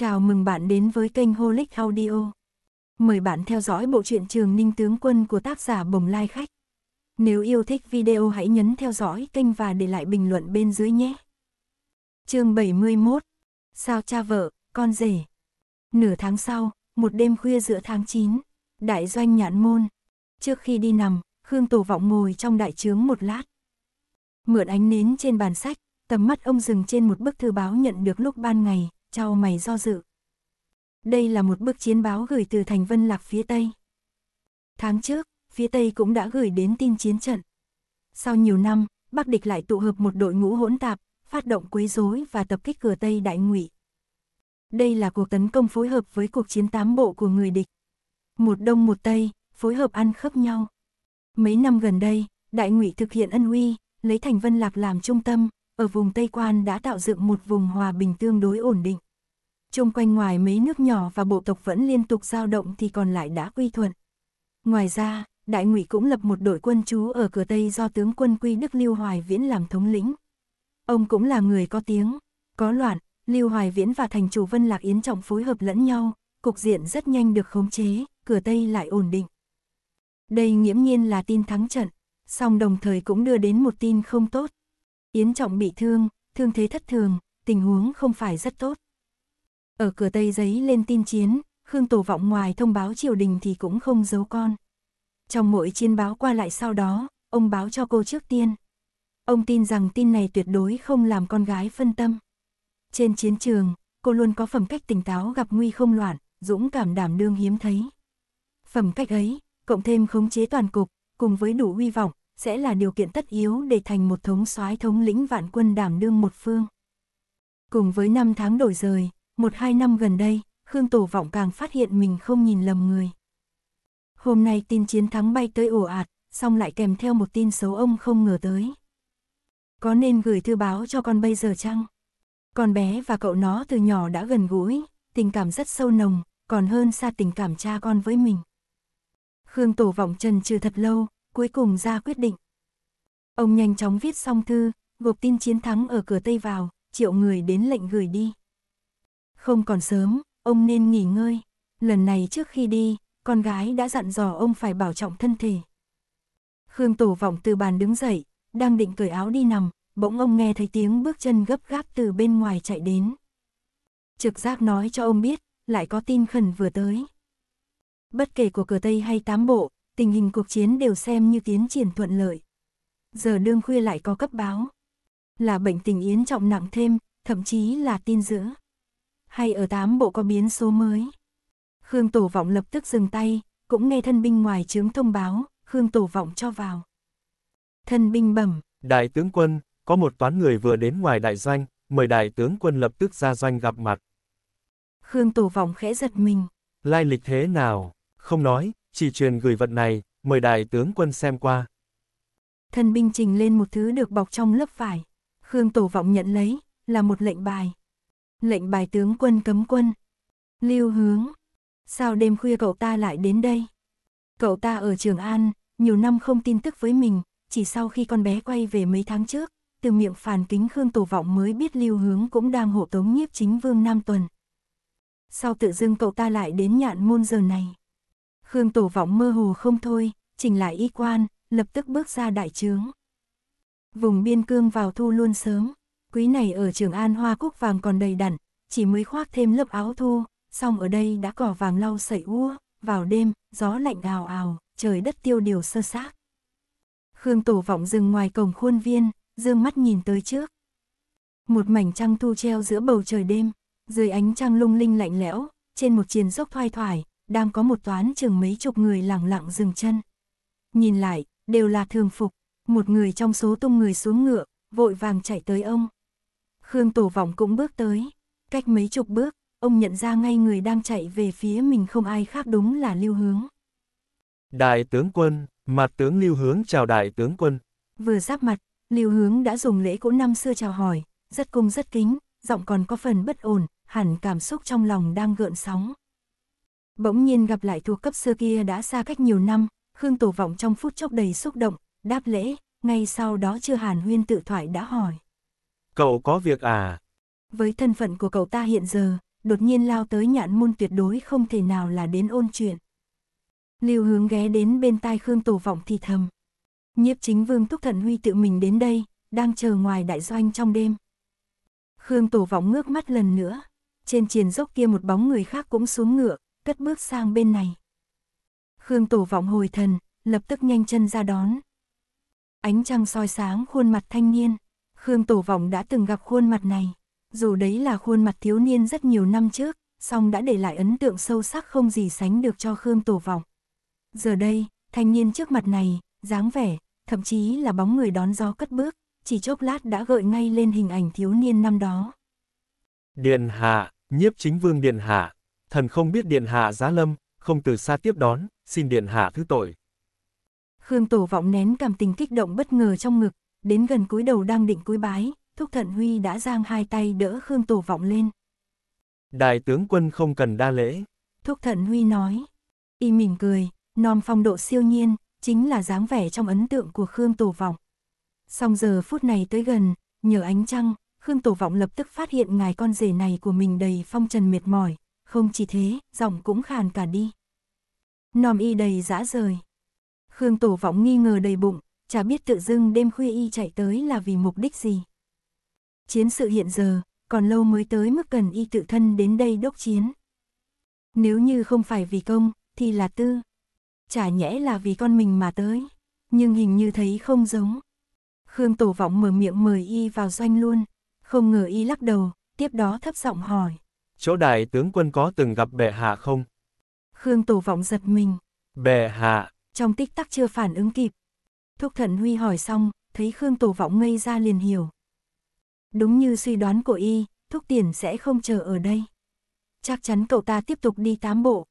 Chào mừng bạn đến với kênh Holic Audio. Mời bạn theo dõi bộ truyện Trường Ninh Tướng Quân của tác giả Bồng Lai Khách. Nếu yêu thích video hãy nhấn theo dõi kênh và để lại bình luận bên dưới nhé. chương 71 Sao cha vợ, con rể Nửa tháng sau, một đêm khuya giữa tháng 9, đại doanh nhãn môn. Trước khi đi nằm, Khương Tổ Vọng ngồi trong đại trướng một lát. Mượn ánh nến trên bàn sách, tầm mắt ông dừng trên một bức thư báo nhận được lúc ban ngày, trao mày do dự. Đây là một bức chiến báo gửi từ thành Vân Lạc phía Tây. Tháng trước, phía Tây cũng đã gửi đến tin chiến trận. Sau nhiều năm, Bắc địch lại tụ hợp một đội ngũ hỗn tạp, phát động quấy rối và tập kích cửa Tây Đại Ngụy. Đây là cuộc tấn công phối hợp với cuộc chiến tám bộ của người địch. Một đông một tây, phối hợp ăn khớp nhau. Mấy năm gần đây, Đại Ngụy thực hiện ân huy lấy Thành Vân Lạc làm trung tâm, ở vùng Tây Quan đã tạo dựng một vùng hòa bình tương đối ổn định. Trung quanh ngoài mấy nước nhỏ và bộ tộc vẫn liên tục giao động thì còn lại đã quy thuận. Ngoài ra, Đại Ngụy cũng lập một đội quân chú ở cửa Tây do tướng quân Quy Đức Lưu Hoài Viễn làm thống lĩnh. Ông cũng là người có tiếng, có loạn, Lưu Hoài Viễn và thành chủ Vân Lạc Yến Trọng phối hợp lẫn nhau, cục diện rất nhanh được khống chế, cửa Tây lại ổn định. Đây nghiễm nhiên là tin thắng trận, song đồng thời cũng đưa đến một tin không tốt. Yến Trọng bị thương, thương thế thất thường, tình huống không phải rất tốt. Ở cửa Tây giấy lên tin chiến, Khương Tổ Vọng ngoài thông báo triều đình thì cũng không giấu con. Trong mỗi chiến báo qua lại sau đó, ông báo cho cô trước tiên. Ông tin rằng tin này tuyệt đối không làm con gái phân tâm. Trên chiến trường, cô luôn có phẩm cách tỉnh táo gặp nguy không loạn, dũng cảm đảm đương hiếm thấy. Phẩm cách ấy, cộng thêm khống chế toàn cục, cùng với đủ hy vọng, sẽ là điều kiện tất yếu để thành một thống soái thống lĩnh vạn quân đảm đương một phương. Cùng với năm tháng đổi rời, một hai năm gần đây, Khương Tổ Vọng càng phát hiện mình không nhìn lầm người. Hôm nay tin chiến thắng bay tới ồ ạt, xong lại kèm theo một tin xấu ông không ngờ tới. Có nên gửi thư báo cho con bây giờ chăng? Con bé và cậu nó từ nhỏ đã gần gũi, tình cảm rất sâu nồng, còn hơn xa tình cảm cha con với mình. Khương Tổ Vọng trần trừ thật lâu, cuối cùng ra quyết định. Ông nhanh chóng viết xong thư, gộp tin chiến thắng ở cửa Tây vào, triệu người đến lệnh gửi đi. Không còn sớm, ông nên nghỉ ngơi. Lần này trước khi đi, con gái đã dặn dò ông phải bảo trọng thân thể. Khương Tổ vọng từ bàn đứng dậy, đang định cởi áo đi nằm, bỗng ông nghe thấy tiếng bước chân gấp gáp từ bên ngoài chạy đến. Trực giác nói cho ông biết, lại có tin khẩn vừa tới. Bất kể của cửa Tây hay tám bộ, tình hình cuộc chiến đều xem như tiến triển thuận lợi. Giờ đương khuya lại có cấp báo. Là bệnh tình Yến trọng nặng thêm, thậm chí là tin giữa. Hay ở tám bộ có biến số mới. Khương Tổ Vọng lập tức dừng tay, cũng nghe thân binh ngoài chướng thông báo, Khương Tổ Vọng cho vào. Thân binh bẩm. Đại tướng quân, có một toán người vừa đến ngoài đại doanh, mời đại tướng quân lập tức ra doanh gặp mặt. Khương Tổ Vọng khẽ giật mình. Lai lịch thế nào, không nói, chỉ truyền gửi vật này, mời đại tướng quân xem qua. Thần binh trình lên một thứ được bọc trong lớp vải. Khương Tổ Vọng nhận lấy, là một lệnh bài. Lệnh bài tướng quân cấm quân. Lưu hướng. Sao đêm khuya cậu ta lại đến đây? Cậu ta ở Trường An, nhiều năm không tin tức với mình, chỉ sau khi con bé quay về mấy tháng trước, từ miệng phản kính Khương Tổ Vọng mới biết lưu hướng cũng đang hộ tống nhiếp chính vương Nam Tuần. sau tự dưng cậu ta lại đến nhạn môn giờ này? Khương Tổ Vọng mơ hồ không thôi, chỉnh lại y quan, lập tức bước ra đại trướng. Vùng biên cương vào thu luôn sớm, quý này ở trường An hoa cúc vàng còn đầy đặn, chỉ mới khoác thêm lớp áo thu, xong ở đây đã cỏ vàng lau sậy úa, vào đêm, gió lạnh ào ào, trời đất tiêu điều sơ xác. Khương Tổ Vọng dừng ngoài cổng khuôn viên, dương mắt nhìn tới trước. Một mảnh trăng thu treo giữa bầu trời đêm, dưới ánh trăng lung linh lạnh lẽo, trên một triền dốc thoai thoải, đang có một toán chừng mấy chục người lẳng lặng dừng chân. Nhìn lại, đều là thường phục, một người trong số tung người xuống ngựa, vội vàng chạy tới ông. Khương Tổ Vọng cũng bước tới, cách mấy chục bước, ông nhận ra ngay người đang chạy về phía mình không ai khác đúng là Lưu Hướng. Đại tướng quân, mặt tướng Lưu Hướng chào đại tướng quân. Vừa giáp mặt, Lưu Hướng đã dùng lễ cũ năm xưa chào hỏi, rất cung rất kính, giọng còn có phần bất ổn, hẳn cảm xúc trong lòng đang gợn sóng. Bỗng nhiên gặp lại thuộc cấp xưa kia đã xa cách nhiều năm, Khương Tổ Vọng trong phút chốc đầy xúc động, đáp lễ, ngay sau đó chưa hàn huyên tự thoại đã hỏi. Cậu có việc à? Với thân phận của cậu ta hiện giờ, đột nhiên lao tới nhạn môn tuyệt đối không thể nào là đến ôn chuyện. Lưu hướng ghé đến bên tai Khương Tổ Vọng thì thầm. Nhiếp chính vương Túc thận Huy tự mình đến đây, đang chờ ngoài đại doanh trong đêm. Khương Tổ Vọng ngước mắt lần nữa, trên triền dốc kia một bóng người khác cũng xuống ngựa, cất bước sang bên này. Khương Tổ vọng hồi thần, lập tức nhanh chân ra đón. Ánh trăng soi sáng khuôn mặt thanh niên, Khương Tổ vọng đã từng gặp khuôn mặt này, dù đấy là khuôn mặt thiếu niên rất nhiều năm trước, song đã để lại ấn tượng sâu sắc không gì sánh được cho Khương Tổ vọng. Giờ đây, thanh niên trước mặt này, dáng vẻ, thậm chí là bóng người đón gió cất bước, chỉ chốc lát đã gợi ngay lên hình ảnh thiếu niên năm đó. Điện hạ, nhiếp chính vương điện hạ, thần không biết điện hạ giá lâm, không từ xa tiếp đón, xin điện hạ thứ tội. Khương Tổ vọng nén cảm tình kích động bất ngờ trong ngực, đến gần cúi đầu đang định cúi bái, Thúc Thận Huy đã giang hai tay đỡ Khương Tổ vọng lên. Đại tướng quân không cần đa lễ. Thúc Thận Huy nói, y mỉm cười, non phong độ siêu nhiên, chính là dáng vẻ trong ấn tượng của Khương Tổ vọng. Song giờ phút này tới gần, nhờ ánh trăng, Khương Tổ vọng lập tức phát hiện ngài con rể này của mình đầy phong trần mệt mỏi, không chỉ thế, giọng cũng khàn cả đi. Nòm y đầy dã rời. Khương Tổ Võng nghi ngờ đầy bụng, chả biết tự dưng đêm khuya y chạy tới là vì mục đích gì. Chiến sự hiện giờ, còn lâu mới tới mức cần y tự thân đến đây đốc chiến. Nếu như không phải vì công, thì là tư. Chả nhẽ là vì con mình mà tới, nhưng hình như thấy không giống. Khương Tổ Vọng mở miệng mời y vào doanh luôn, không ngờ y lắc đầu, tiếp đó thấp giọng hỏi chỗ đại tướng quân có từng gặp bệ hạ không? Khương Tổ Vọng giật mình. Bệ hạ. Trong tích tắc chưa phản ứng kịp. Thúc Thận huy hỏi xong, thấy Khương Tổ Vọng ngây ra liền hiểu. Đúng như suy đoán của y, Thúc Tiền sẽ không chờ ở đây. Chắc chắn cậu ta tiếp tục đi tám bộ.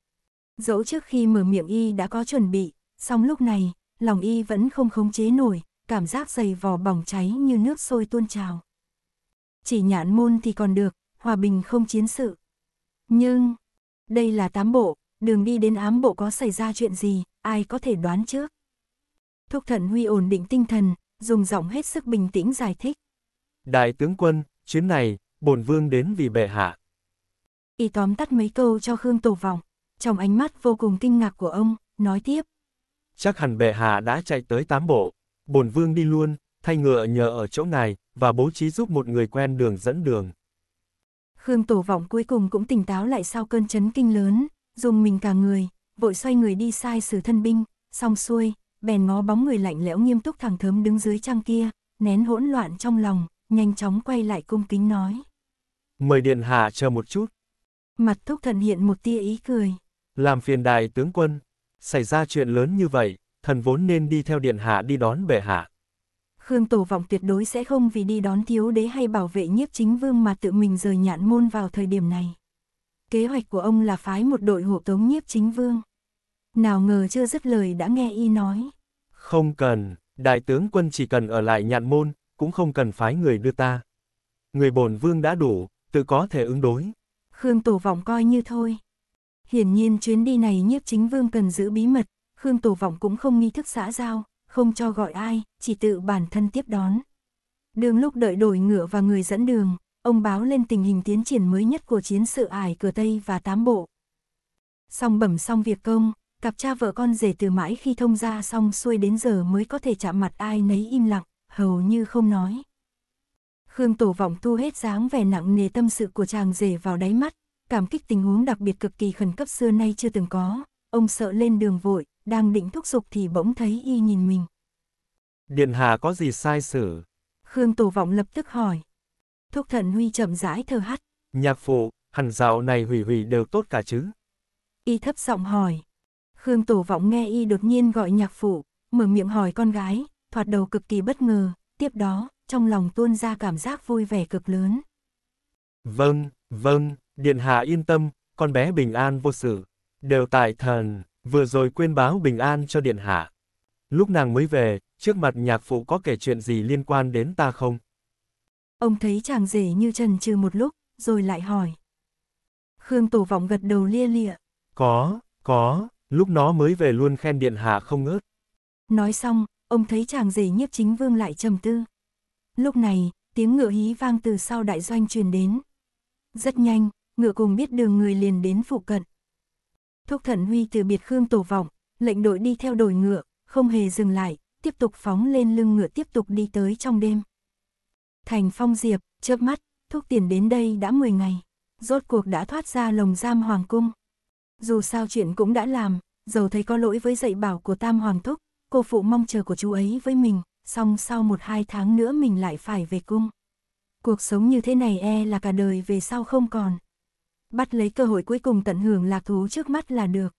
Dẫu trước khi mở miệng y đã có chuẩn bị, song lúc này, lòng y vẫn không khống chế nổi, cảm giác dày vò bỏng cháy như nước sôi tuôn trào. Chỉ nhãn môn thì còn được, hòa bình không chiến sự. Nhưng, đây là tám bộ, đường đi đến ám bộ có xảy ra chuyện gì, ai có thể đoán trước. Thúc thần Huy ổn định tinh thần, dùng giọng hết sức bình tĩnh giải thích. Đại tướng quân, chuyến này, bổn vương đến vì bệ hạ. Y tóm tắt mấy câu cho Khương Tổ vọng, trong ánh mắt vô cùng kinh ngạc của ông, nói tiếp. Chắc hẳn bệ hạ đã chạy tới tám bộ, bổn vương đi luôn, thay ngựa nhờ ở chỗ này, và bố trí giúp một người quen đường dẫn đường. Khương Tổ Vọng cuối cùng cũng tỉnh táo lại sau cơn chấn kinh lớn, dùng mình cả người, vội xoay người đi sai sử thân binh, xong xuôi, bèn ngó bóng người lạnh lẽo nghiêm túc thẳng thớm đứng dưới trăng kia, nén hỗn loạn trong lòng, nhanh chóng quay lại cung kính nói. Mời điện hạ chờ một chút. Mặt thúc thần hiện một tia ý cười. Làm phiền đại tướng quân, xảy ra chuyện lớn như vậy, thần vốn nên đi theo điện hạ đi đón bệ hạ. Khương Tổ Vọng tuyệt đối sẽ không vì đi đón thiếu đế hay bảo vệ nhiếp chính vương mà tự mình rời nhạn môn vào thời điểm này. Kế hoạch của ông là phái một đội hộ tống nhiếp chính vương. Nào ngờ chưa dứt lời đã nghe y nói. Không cần, đại tướng quân chỉ cần ở lại nhạn môn, cũng không cần phái người đưa ta. Người bổn vương đã đủ, tự có thể ứng đối. Khương Tổ Vọng coi như thôi. Hiển nhiên chuyến đi này nhiếp chính vương cần giữ bí mật, Khương Tổ Vọng cũng không nghi thức xã giao, không cho gọi ai, chỉ tự bản thân tiếp đón. Đường lúc đợi đổi ngựa và người dẫn đường, ông báo lên tình hình tiến triển mới nhất của chiến sự ải cửa Tây và tám bộ. Xong bẩm xong việc công, cặp cha vợ con rể từ mãi khi thông ra xong xuôi đến giờ mới có thể chạm mặt ai nấy im lặng, hầu như không nói. Khương Tổ Vọng thu hết dáng vẻ nặng nề tâm sự của chàng rể vào đáy mắt, cảm kích tình huống đặc biệt cực kỳ khẩn cấp xưa nay chưa từng có, ông sợ lên đường vội, đang định thúc giục thì bỗng thấy y nhìn mình. Điện hạ có gì sai sử? Khương Tổ Vọng lập tức hỏi. Thúc thần Huy chậm rãi thơ hắt. Nhạc phụ, hẳn dạo này hủy hủy đều tốt cả chứ? Y thấp giọng hỏi. Khương Tổ Vọng nghe y đột nhiên gọi nhạc phụ, mở miệng hỏi con gái, thoạt đầu cực kỳ bất ngờ, tiếp đó, trong lòng tuôn ra cảm giác vui vẻ cực lớn. Vâng, vâng, Điện Hạ yên tâm, con bé bình an vô sự, đều tại thần. Vừa rồi quên báo bình an cho điện hạ. Lúc nàng mới về, trước mặt nhạc phụ có kể chuyện gì liên quan đến ta không? Ông thấy chàng rể như trần trừ một lúc, rồi lại hỏi. Khương Tổ Vọng gật đầu lia lịa. Có, có, lúc nó mới về luôn khen điện hạ không ngớt. Nói xong, ông thấy chàng rể nhiếp chính vương lại trầm tư. Lúc này, tiếng ngựa hí vang từ sau đại doanh truyền đến. Rất nhanh, ngựa cùng biết đường người liền đến phụ cận. Thúc thận Huy từ biệt Khương Tổ Vọng, lệnh đội đi theo đồi ngựa, không hề dừng lại, tiếp tục phóng lên lưng ngựa tiếp tục đi tới trong đêm. Thành Phong Diệp, chớp mắt, Thúc Tiền đến đây đã 10 ngày, rốt cuộc đã thoát ra lồng giam hoàng cung. Dù sao chuyện cũng đã làm, dầu thấy có lỗi với dạy bảo của Tam Hoàng Thúc, cô phụ mong chờ của chú ấy với mình, song sau một hai tháng nữa mình lại phải về cung. Cuộc sống như thế này e là cả đời về sau không còn bắt lấy cơ hội cuối cùng tận hưởng lạc thú trước mắt là được.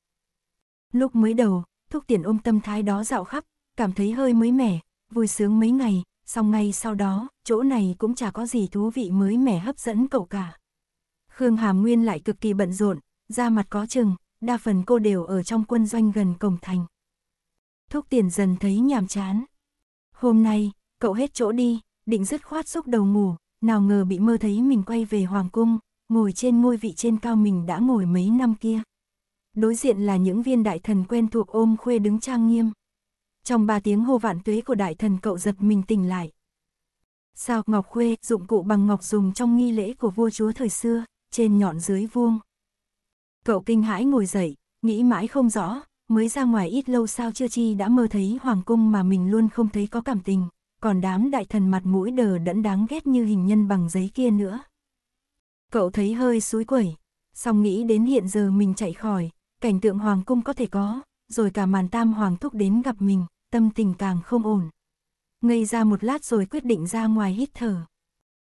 Lúc mới đầu, thúc tiền ôm tâm thái đó dạo khắp, cảm thấy hơi mới mẻ, vui sướng mấy ngày, xong ngay sau đó, chỗ này cũng chả có gì thú vị mới mẻ hấp dẫn cậu cả. Khương Hàm Nguyên lại cực kỳ bận rộn, ra mặt có chừng, đa phần cô đều ở trong quân doanh gần cổng thành. Thúc tiền dần thấy nhàm chán. Hôm nay, cậu hết chỗ đi, định dứt khoát xúc đầu ngủ, nào ngờ bị mơ thấy mình quay về Hoàng Cung, ngồi trên ngôi vị trên cao mình đã ngồi mấy năm kia. Đối diện là những viên đại thần quen thuộc ôm khuê đứng trang nghiêm. Trong ba tiếng hô vạn tuế của đại thần cậu giật mình tỉnh lại. Sao ngọc khuê, dụng cụ bằng ngọc dùng trong nghi lễ của vua chúa thời xưa, trên nhọn dưới vuông. Cậu kinh hãi ngồi dậy, nghĩ mãi không rõ, mới ra ngoài ít lâu sao chưa chi đã mơ thấy hoàng cung mà mình luôn không thấy có cảm tình, còn đám đại thần mặt mũi đờ đẫn đáng ghét như hình nhân bằng giấy kia nữa. Cậu thấy hơi suối quẩy, song nghĩ đến hiện giờ mình chạy khỏi, cảnh tượng hoàng cung có thể có, rồi cả màn tam hoàng thúc đến gặp mình, tâm tình càng không ổn. Ngây ra một lát rồi quyết định ra ngoài hít thở.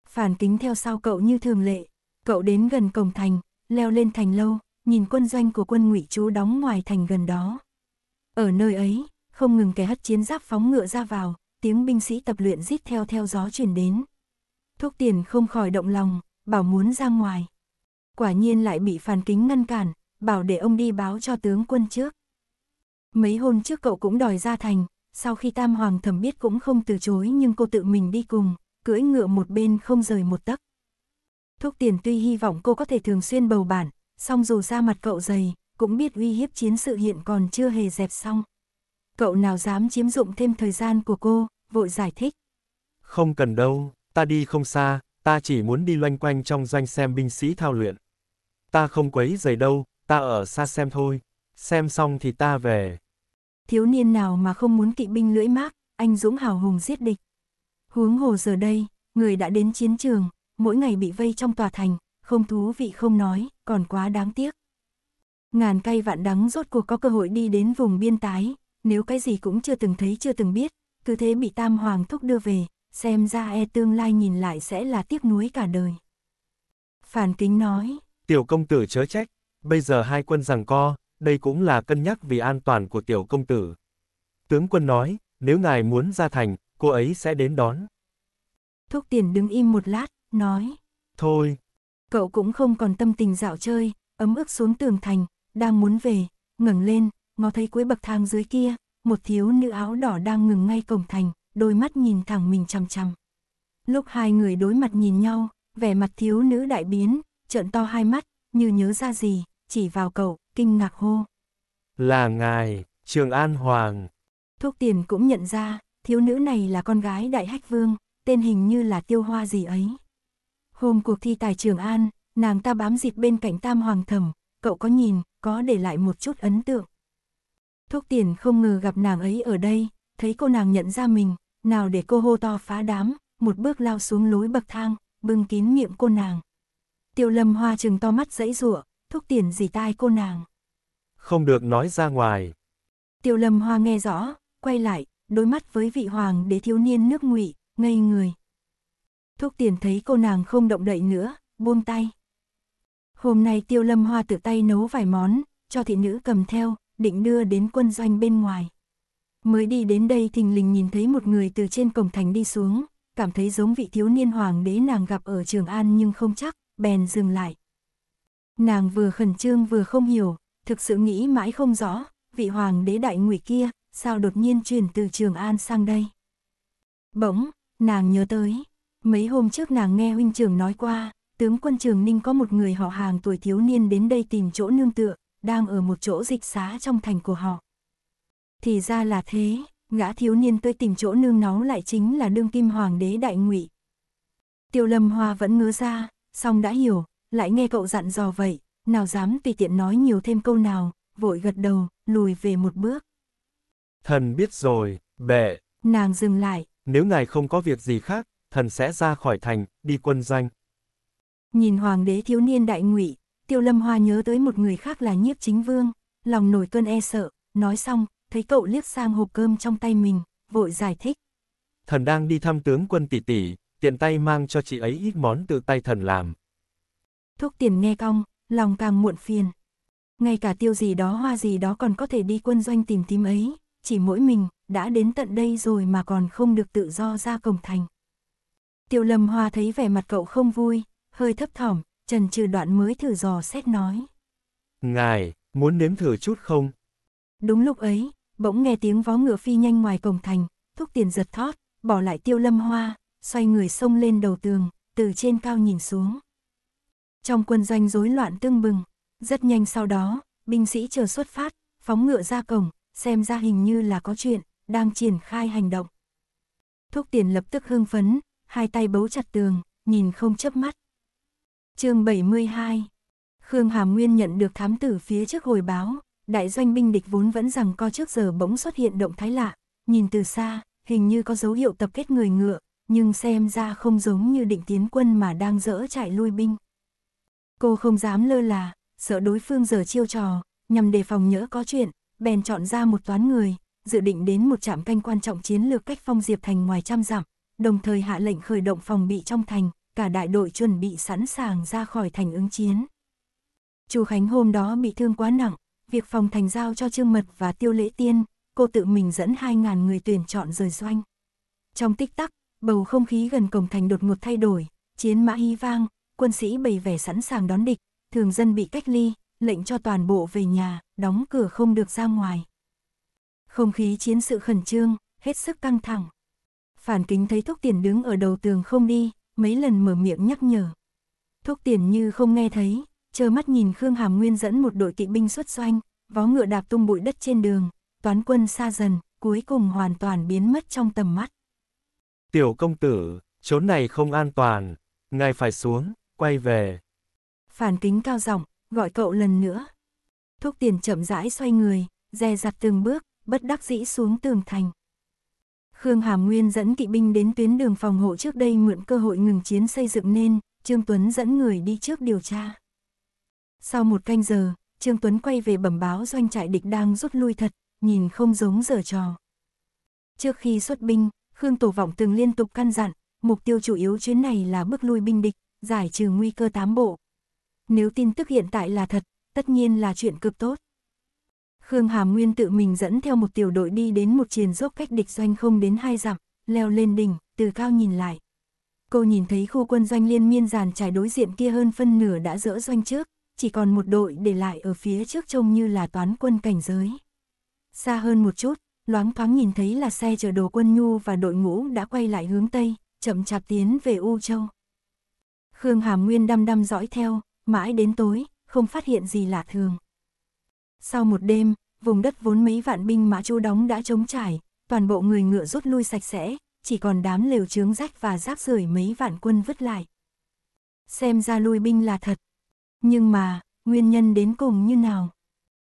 Phản kính theo sau cậu như thường lệ, cậu đến gần cổng thành, leo lên thành lâu, nhìn quân doanh của quân ngụy chú đóng ngoài thành gần đó. Ở nơi ấy, không ngừng kẻ hất chiến giáp phóng ngựa ra vào, tiếng binh sĩ tập luyện rít theo theo gió truyền đến. thúc tiền không khỏi động lòng, bảo muốn ra ngoài. Quả nhiên lại bị phàn kính ngăn cản, bảo để ông đi báo cho tướng quân trước. Mấy hôm trước cậu cũng đòi ra thành, sau khi tam hoàng thẩm biết cũng không từ chối nhưng cô tự mình đi cùng, cưỡi ngựa một bên không rời một tấc. Thúc tiền tuy hy vọng cô có thể thường xuyên bầu bản, song dù ra mặt cậu dày, cũng biết uy hiếp chiến sự hiện còn chưa hề dẹp xong. Cậu nào dám chiếm dụng thêm thời gian của cô, vội giải thích. Không cần đâu, ta đi không xa, ta chỉ muốn đi loanh quanh trong doanh xem binh sĩ thao luyện. Ta không quấy giày đâu, ta ở xa xem thôi, xem xong thì ta về. Thiếu niên nào mà không muốn kỵ binh lưỡi mác, anh dũng hào hùng giết địch. Huống hồ giờ đây, người đã đến chiến trường, mỗi ngày bị vây trong tòa thành, không thú vị không nói, còn quá đáng tiếc. Ngàn cây vạn đắng rốt cuộc có cơ hội đi đến vùng biên tái, nếu cái gì cũng chưa từng thấy chưa từng biết, cứ thế bị Tam Hoàng Thúc đưa về, xem ra e tương lai nhìn lại sẽ là tiếc nuối cả đời. Phản kính nói, tiểu công tử chớ trách, bây giờ hai quân rằng co, đây cũng là cân nhắc vì an toàn của tiểu công tử. Tướng quân nói, nếu ngài muốn ra thành, cô ấy sẽ đến đón. Thúc tiền đứng im một lát, nói, thôi. Cậu cũng không còn tâm tình dạo chơi, ấm ức xuống tường thành, đang muốn về, ngẩng lên, ngó thấy cuối bậc thang dưới kia, một thiếu nữ áo đỏ đang ngừng ngay cổng thành, đôi mắt nhìn thẳng mình chằm chằm. Lúc hai người đối mặt nhìn nhau, vẻ mặt thiếu nữ đại biến, trợn to hai mắt, như nhớ ra gì, chỉ vào cậu, kinh ngạc hô. Là ngài, Trường An Hoàng. Thuốc tiền cũng nhận ra, thiếu nữ này là con gái đại hách vương, tên hình như là tiêu hoa gì ấy. Hôm cuộc thi tài Trường An, nàng ta bám dịp bên cạnh tam hoàng thẩm, cậu có nhìn, có để lại một chút ấn tượng. Thuốc tiền không ngờ gặp nàng ấy ở đây, thấy cô nàng nhận ra mình, nào để cô hô to phá đám, một bước lao xuống lối bậc thang, bưng kín miệng cô nàng. Tiêu lâm hoa chừng to mắt dãy rủa thúc tiền dì tai cô nàng. Không được nói ra ngoài. Tiêu lâm hoa nghe rõ, quay lại, đôi mắt với vị hoàng đế thiếu niên nước ngụy, ngây người. Thúc tiền thấy cô nàng không động đậy nữa, buông tay. Hôm nay tiêu lâm hoa tự tay nấu vài món, cho thị nữ cầm theo, định đưa đến quân doanh bên ngoài mới đi đến đây thình lình nhìn thấy một người từ trên cổng thành đi xuống, cảm thấy giống vị thiếu niên hoàng đế nàng gặp ở Trường An nhưng không chắc, bèn dừng lại. Nàng vừa khẩn trương vừa không hiểu, thực sự nghĩ mãi không rõ, vị hoàng đế đại ngụy kia, sao đột nhiên chuyển từ Trường An sang đây. Bỗng, nàng nhớ tới, mấy hôm trước nàng nghe huynh trưởng nói qua, tướng quân Trường Ninh có một người họ hàng tuổi thiếu niên đến đây tìm chỗ nương tựa, đang ở một chỗ dịch xá trong thành của họ. Thì ra là thế, gã thiếu niên tôi tìm chỗ nương náu lại chính là đương kim hoàng đế đại ngụy. Tiêu lâm hoa vẫn ngứa ra, song đã hiểu, lại nghe cậu dặn dò vậy, nào dám tùy tiện nói nhiều thêm câu nào, vội gật đầu, lùi về một bước. Thần biết rồi, bệ. Nàng dừng lại. Nếu ngài không có việc gì khác, thần sẽ ra khỏi thành, đi quân danh. Nhìn hoàng đế thiếu niên đại ngụy, tiêu lâm hoa nhớ tới một người khác là nhiếp chính vương, lòng nổi cơn e sợ, nói xong, thấy cậu liếc sang hộp cơm trong tay mình, vội giải thích. Thần đang đi thăm tướng quân tỷ tỷ, tiện tay mang cho chị ấy ít món từ tay thần làm. Thuốc tiền nghe cong, lòng càng muộn phiền. Ngay cả tiêu gì đó hoa gì đó còn có thể đi quân doanh tìm tím ấy, chỉ mỗi mình, đã đến tận đây rồi mà còn không được tự do ra cổng thành. Tiêu lâm hoa thấy vẻ mặt cậu không vui, hơi thấp thỏm, trần trừ đoạn mới thử dò xét nói. Ngài, muốn nếm thử chút không? Đúng lúc ấy, bỗng nghe tiếng vó ngựa phi nhanh ngoài cổng thành, thúc tiền giật thót, bỏ lại tiêu lâm hoa, xoay người xông lên đầu tường, từ trên cao nhìn xuống. Trong quân doanh rối loạn tương bừng, rất nhanh sau đó, binh sĩ chờ xuất phát, phóng ngựa ra cổng, xem ra hình như là có chuyện, đang triển khai hành động. Thúc tiền lập tức hưng phấn, hai tay bấu chặt tường, nhìn không chớp mắt. chương 72 Khương Hàm Nguyên nhận được thám tử phía trước hồi báo, đại doanh binh địch vốn vẫn rằng co trước giờ bỗng xuất hiện động thái lạ, nhìn từ xa, hình như có dấu hiệu tập kết người ngựa, nhưng xem ra không giống như định tiến quân mà đang dỡ chạy lui binh. Cô không dám lơ là, sợ đối phương giờ chiêu trò, nhằm đề phòng nhỡ có chuyện, bèn chọn ra một toán người, dự định đến một trạm canh quan trọng chiến lược cách phong Diệp Thành ngoài trăm dặm, đồng thời hạ lệnh khởi động phòng bị trong thành, cả đại đội chuẩn bị sẵn sàng ra khỏi thành ứng chiến. Chu Khánh hôm đó bị thương quá nặng, việc phòng thành giao cho Trương Mật và Tiêu Lễ Tiên, cô tự mình dẫn 2.000 người tuyển chọn rời doanh. Trong tích tắc, bầu không khí gần cổng thành đột ngột thay đổi, chiến mã hy vang, quân sĩ bày vẻ sẵn sàng đón địch, thường dân bị cách ly, lệnh cho toàn bộ về nhà, đóng cửa không được ra ngoài. Không khí chiến sự khẩn trương, hết sức căng thẳng. Phản kính thấy thúc tiền đứng ở đầu tường không đi, mấy lần mở miệng nhắc nhở. Thúc tiền như không nghe thấy, chờ mắt nhìn Khương Hàm Nguyên dẫn một đội kỵ binh xuất doanh, vó ngựa đạp tung bụi đất trên đường, toán quân xa dần, cuối cùng hoàn toàn biến mất trong tầm mắt. Tiểu công tử, chốn này không an toàn, ngài phải xuống, quay về. Phản kính cao giọng gọi cậu lần nữa. Thúc tiền chậm rãi xoay người, dè dặt từng bước, bất đắc dĩ xuống tường thành. Khương Hàm Nguyên dẫn kỵ binh đến tuyến đường phòng hộ trước đây mượn cơ hội ngừng chiến xây dựng nên, Trương Tuấn dẫn người đi trước điều tra. Sau một canh giờ, Trương Tuấn quay về bẩm báo doanh trại địch đang rút lui thật, nhìn không giống giở trò. Trước khi xuất binh, Khương Tổ Vọng từng liên tục căn dặn, mục tiêu chủ yếu chuyến này là bước lui binh địch, giải trừ nguy cơ tám bộ. Nếu tin tức hiện tại là thật, tất nhiên là chuyện cực tốt. Khương Hàm Nguyên tự mình dẫn theo một tiểu đội đi đến một triền dốc cách địch doanh không đến hai dặm, leo lên đỉnh, từ cao nhìn lại. Cô nhìn thấy khu quân doanh liên miên giàn trải đối diện kia hơn phân nửa đã dỡ doanh trước, chỉ còn một đội để lại ở phía trước trông như là toán quân cảnh giới. Xa hơn một chút, loáng thoáng nhìn thấy là xe chở đồ quân nhu và đội ngũ đã quay lại hướng Tây, chậm chạp tiến về U Châu. Khương Hàm Nguyên đăm đăm dõi theo, mãi đến tối, không phát hiện gì lạ thường. Sau một đêm, vùng đất vốn mấy vạn binh mã chú đóng đã trống trải, toàn bộ người ngựa rút lui sạch sẽ, chỉ còn đám lều trướng rách và rác rưởi mấy vạn quân vứt lại. Xem ra lui binh là thật, nhưng mà, nguyên nhân đến cùng như nào?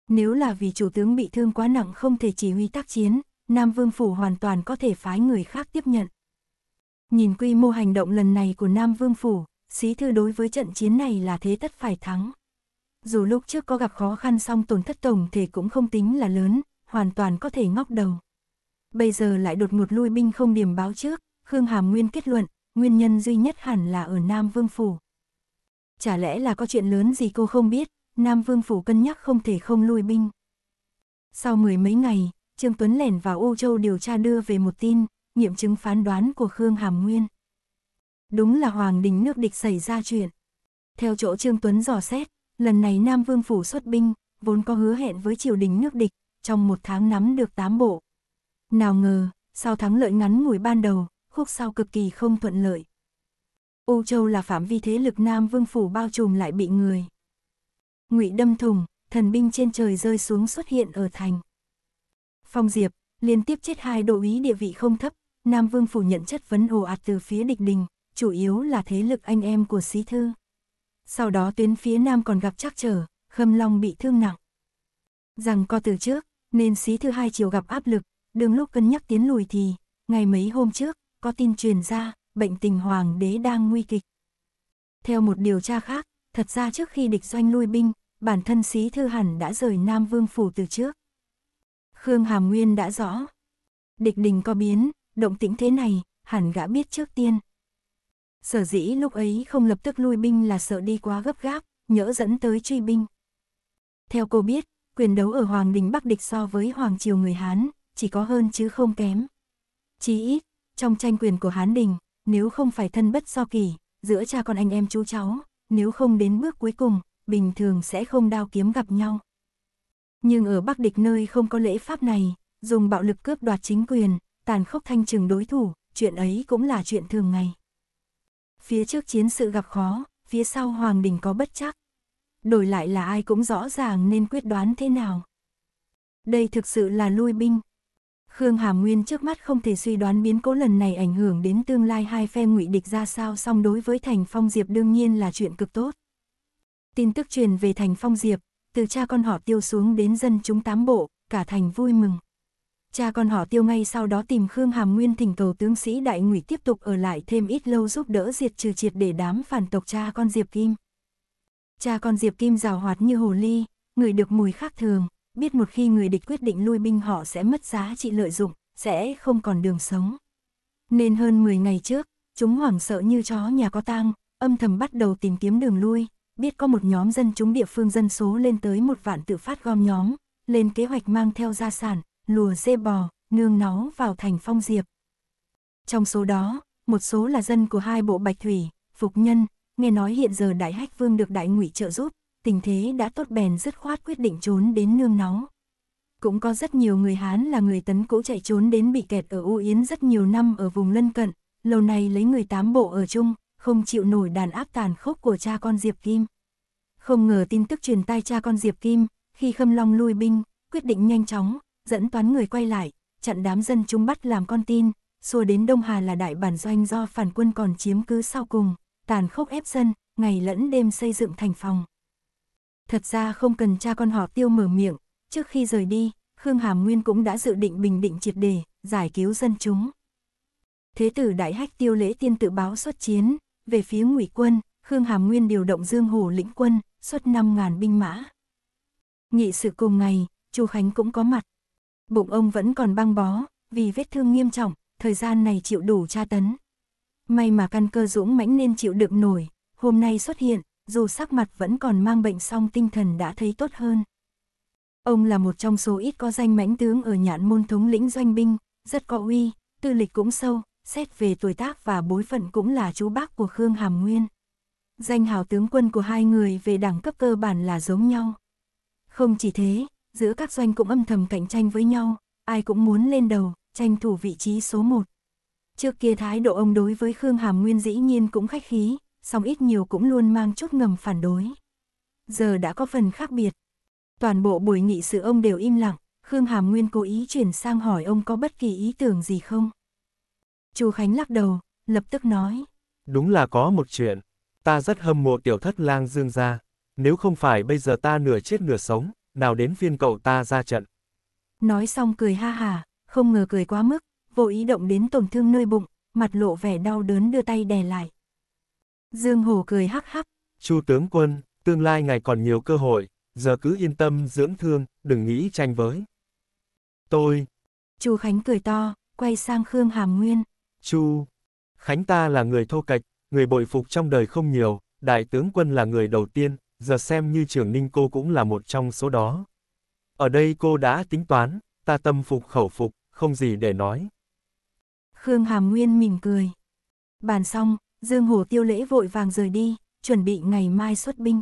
Nếu là vì chủ tướng bị thương quá nặng không thể chỉ huy tác chiến, Nam Vương Phủ hoàn toàn có thể phái người khác tiếp nhận. Nhìn quy mô hành động lần này của Nam Vương Phủ, Sĩ Thư đối với trận chiến này là thế tất phải thắng. Dù lúc trước có gặp khó khăn song tổn thất tổng thể cũng không tính là lớn, hoàn toàn có thể ngóc đầu. Bây giờ lại đột ngột lui binh không điểm báo trước, Khương Hàm Nguyên kết luận, nguyên nhân duy nhất hẳn là ở Nam Vương Phủ, chả lẽ là có chuyện lớn gì cô không biết, Nam Vương Phủ cân nhắc không thể không lui binh. Sau mười mấy ngày, Trương Tuấn lẻn vào Âu Châu điều tra đưa về một tin, nghiệm chứng phán đoán của Khương Hàm Nguyên. Đúng là Hoàng đình nước địch xảy ra chuyện. Theo chỗ Trương Tuấn dò xét, lần này Nam Vương Phủ xuất binh, vốn có hứa hẹn với triều đình nước địch, trong một tháng nắm được tám bộ. Nào ngờ, sau thắng lợi ngắn ngủi ban đầu, khúc sau cực kỳ không thuận lợi, U Châu là phạm vi thế lực Nam Vương Phủ bao trùm lại bị người. ngụy đâm thùng, thần binh trên trời rơi xuống xuất hiện ở thành. Phong Diệp, liên tiếp chết hai đô ý địa vị không thấp, Nam Vương Phủ nhận chất vấn ồ ạt từ phía địch đình, chủ yếu là thế lực anh em của Sĩ Thư. Sau đó tuyến phía Nam còn gặp trắc trở, Khâm Long bị thương nặng. Rằng co từ trước, nên Sĩ Thư hai chiều gặp áp lực, đường lúc cân nhắc tiến lùi thì, ngày mấy hôm trước, có tin truyền ra, bệnh tình hoàng đế đang nguy kịch. Theo một điều tra khác, thật ra trước khi địch doanh lui binh, bản thân Xí Thư Hẳn đã rời Nam Vương Phủ từ trước. Khương Hàm Nguyên đã rõ. Địch đình có biến, động tĩnh thế này, hẳn gã biết trước tiên. Sở dĩ lúc ấy không lập tức lui binh là sợ đi quá gấp gáp, nhỡ dẫn tới truy binh. Theo cô biết, quyền đấu ở Hoàng đình Bắc địch so với Hoàng triều người Hán, chỉ có hơn chứ không kém. Chí ít, trong tranh quyền của Hán đình, nếu không phải thân bất do kỳ, giữa cha con anh em chú cháu, nếu không đến bước cuối cùng, bình thường sẽ không đao kiếm gặp nhau. Nhưng ở Bắc Địch nơi không có lễ pháp này, dùng bạo lực cướp đoạt chính quyền, tàn khốc thanh trừng đối thủ, chuyện ấy cũng là chuyện thường ngày. Phía trước chiến sự gặp khó, phía sau hoàng đình có bất chắc. Đổi lại là ai cũng rõ ràng nên quyết đoán thế nào. Đây thực sự là lui binh, Khương Hàm Nguyên trước mắt không thể suy đoán biến cố lần này ảnh hưởng đến tương lai hai phe ngụy địch ra sao song đối với Thành Phong Diệp đương nhiên là chuyện cực tốt. Tin tức truyền về Thành Phong Diệp, từ cha con họ tiêu xuống đến dân chúng tám bộ, cả thành vui mừng. Cha con họ tiêu ngay sau đó tìm Khương Hàm Nguyên thỉnh cầu tướng sĩ đại ngụy tiếp tục ở lại thêm ít lâu giúp đỡ diệt trừ triệt để đám phản tộc cha con Diệp Kim. Cha con Diệp Kim rào hoạt như hồ ly, người được mùi khác thường, biết một khi người địch quyết định lui binh họ sẽ mất giá trị lợi dụng, sẽ không còn đường sống. Nên hơn 10 ngày trước, chúng hoảng sợ như chó nhà có tang, âm thầm bắt đầu tìm kiếm đường lui, biết có một nhóm dân chúng địa phương dân số lên tới một vạn tự phát gom nhóm, lên kế hoạch mang theo gia sản, lùa dê bò, nương náu vào thành phong diệp. Trong số đó, một số là dân của hai bộ bạch thủy, phục nhân, nghe nói hiện giờ đại hách vương được đại ngụy trợ giúp, tình thế đã tốt bèn dứt khoát quyết định trốn đến nương nóng. Cũng có rất nhiều người Hán là người tấn cũ chạy trốn đến bị kẹt ở U Yến rất nhiều năm ở vùng lân cận, lâu nay lấy người tám bộ ở chung, không chịu nổi đàn áp tàn khốc của cha con Diệp Kim. Không ngờ tin tức truyền tai cha con Diệp Kim, khi Khâm Long lui binh, quyết định nhanh chóng, dẫn toán người quay lại, chặn đám dân chúng bắt làm con tin, xua đến Đông Hà là đại bản doanh do phản quân còn chiếm cứ sau cùng, tàn khốc ép dân, ngày lẫn đêm xây dựng thành phòng. Thật ra không cần cha con họ tiêu mở miệng, trước khi rời đi, Khương Hàm Nguyên cũng đã dự định bình định triệt đề, giải cứu dân chúng. Thế tử đại hách tiêu lễ tiên tự báo xuất chiến, về phía ngụy quân, Khương Hàm Nguyên điều động Dương Hồ lĩnh quân, xuất 5.000 binh mã. Nghị sự cùng ngày, Chu Khánh cũng có mặt. Bụng ông vẫn còn băng bó, vì vết thương nghiêm trọng, thời gian này chịu đủ tra tấn. May mà căn cơ dũng mãnh nên chịu đựng nổi, hôm nay xuất hiện, dù sắc mặt vẫn còn mang bệnh song tinh thần đã thấy tốt hơn. Ông là một trong số ít có danh mãnh tướng ở nhạn môn thống lĩnh doanh binh, rất có uy, tư lịch cũng sâu, xét về tuổi tác và bối phận cũng là chú bác của Khương Hàm Nguyên. Danh hào tướng quân của hai người về đẳng cấp cơ bản là giống nhau. Không chỉ thế, giữa các doanh cũng âm thầm cạnh tranh với nhau, ai cũng muốn lên đầu, tranh thủ vị trí số 1. Trước kia thái độ ông đối với Khương Hàm Nguyên dĩ nhiên cũng khách khí, song ít nhiều cũng luôn mang chút ngầm phản đối. Giờ đã có phần khác biệt. Toàn bộ buổi nghị sự ông đều im lặng, Khương Hàm Nguyên cố ý chuyển sang hỏi ông có bất kỳ ý tưởng gì không. Chu Khánh lắc đầu, lập tức nói. Đúng là có một chuyện, ta rất hâm mộ tiểu thất lang dương gia, nếu không phải bây giờ ta nửa chết nửa sống, nào đến phiên cậu ta ra trận. Nói xong cười ha hà, không ngờ cười quá mức, vô ý động đến tổn thương nơi bụng, mặt lộ vẻ đau đớn đưa tay đè lại. Dương Hổ cười hắc hắc. Chu tướng quân, tương lai ngài còn nhiều cơ hội, giờ cứ yên tâm dưỡng thương, đừng nghĩ tranh với. Tôi. Chu Khánh cười to, quay sang Khương Hàm Nguyên. Chu. Khánh ta là người thô kệch, người bội phục trong đời không nhiều, đại tướng quân là người đầu tiên, giờ xem như trưởng ninh cô cũng là một trong số đó. Ở đây cô đã tính toán, ta tâm phục khẩu phục, không gì để nói. Khương Hàm Nguyên mỉm cười. Bàn xong, Dương Hổ tiêu lễ vội vàng rời đi, chuẩn bị ngày mai xuất binh.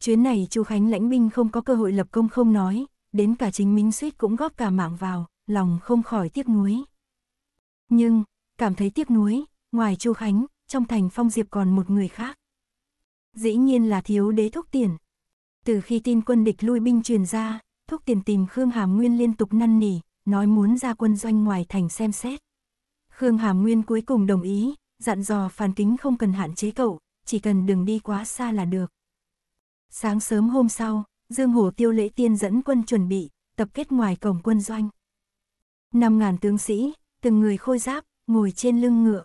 Chuyến này Chu Khánh lãnh binh không có cơ hội lập công không nói, đến cả chính Minh Suýt cũng góp cả mạng vào, lòng không khỏi tiếc nuối. Nhưng, cảm thấy tiếc nuối, ngoài Chu Khánh, trong thành Phong Diệp còn một người khác. Dĩ nhiên là thiếu đế thúc tiền. Từ khi tin quân địch lui binh truyền ra, thúc tiền tìm Khương Hàm Nguyên liên tục năn nỉ, nói muốn ra quân doanh ngoài thành xem xét. Khương Hàm Nguyên cuối cùng đồng ý, dặn dò Phan Kính không cần hạn chế cậu, chỉ cần đừng đi quá xa là được. Sáng sớm hôm sau, Dương Hổ Tiêu lễ tiên dẫn quân chuẩn bị, tập kết ngoài cổng quân doanh. Năm ngàn tướng sĩ, từng người khôi giáp, ngồi trên lưng ngựa.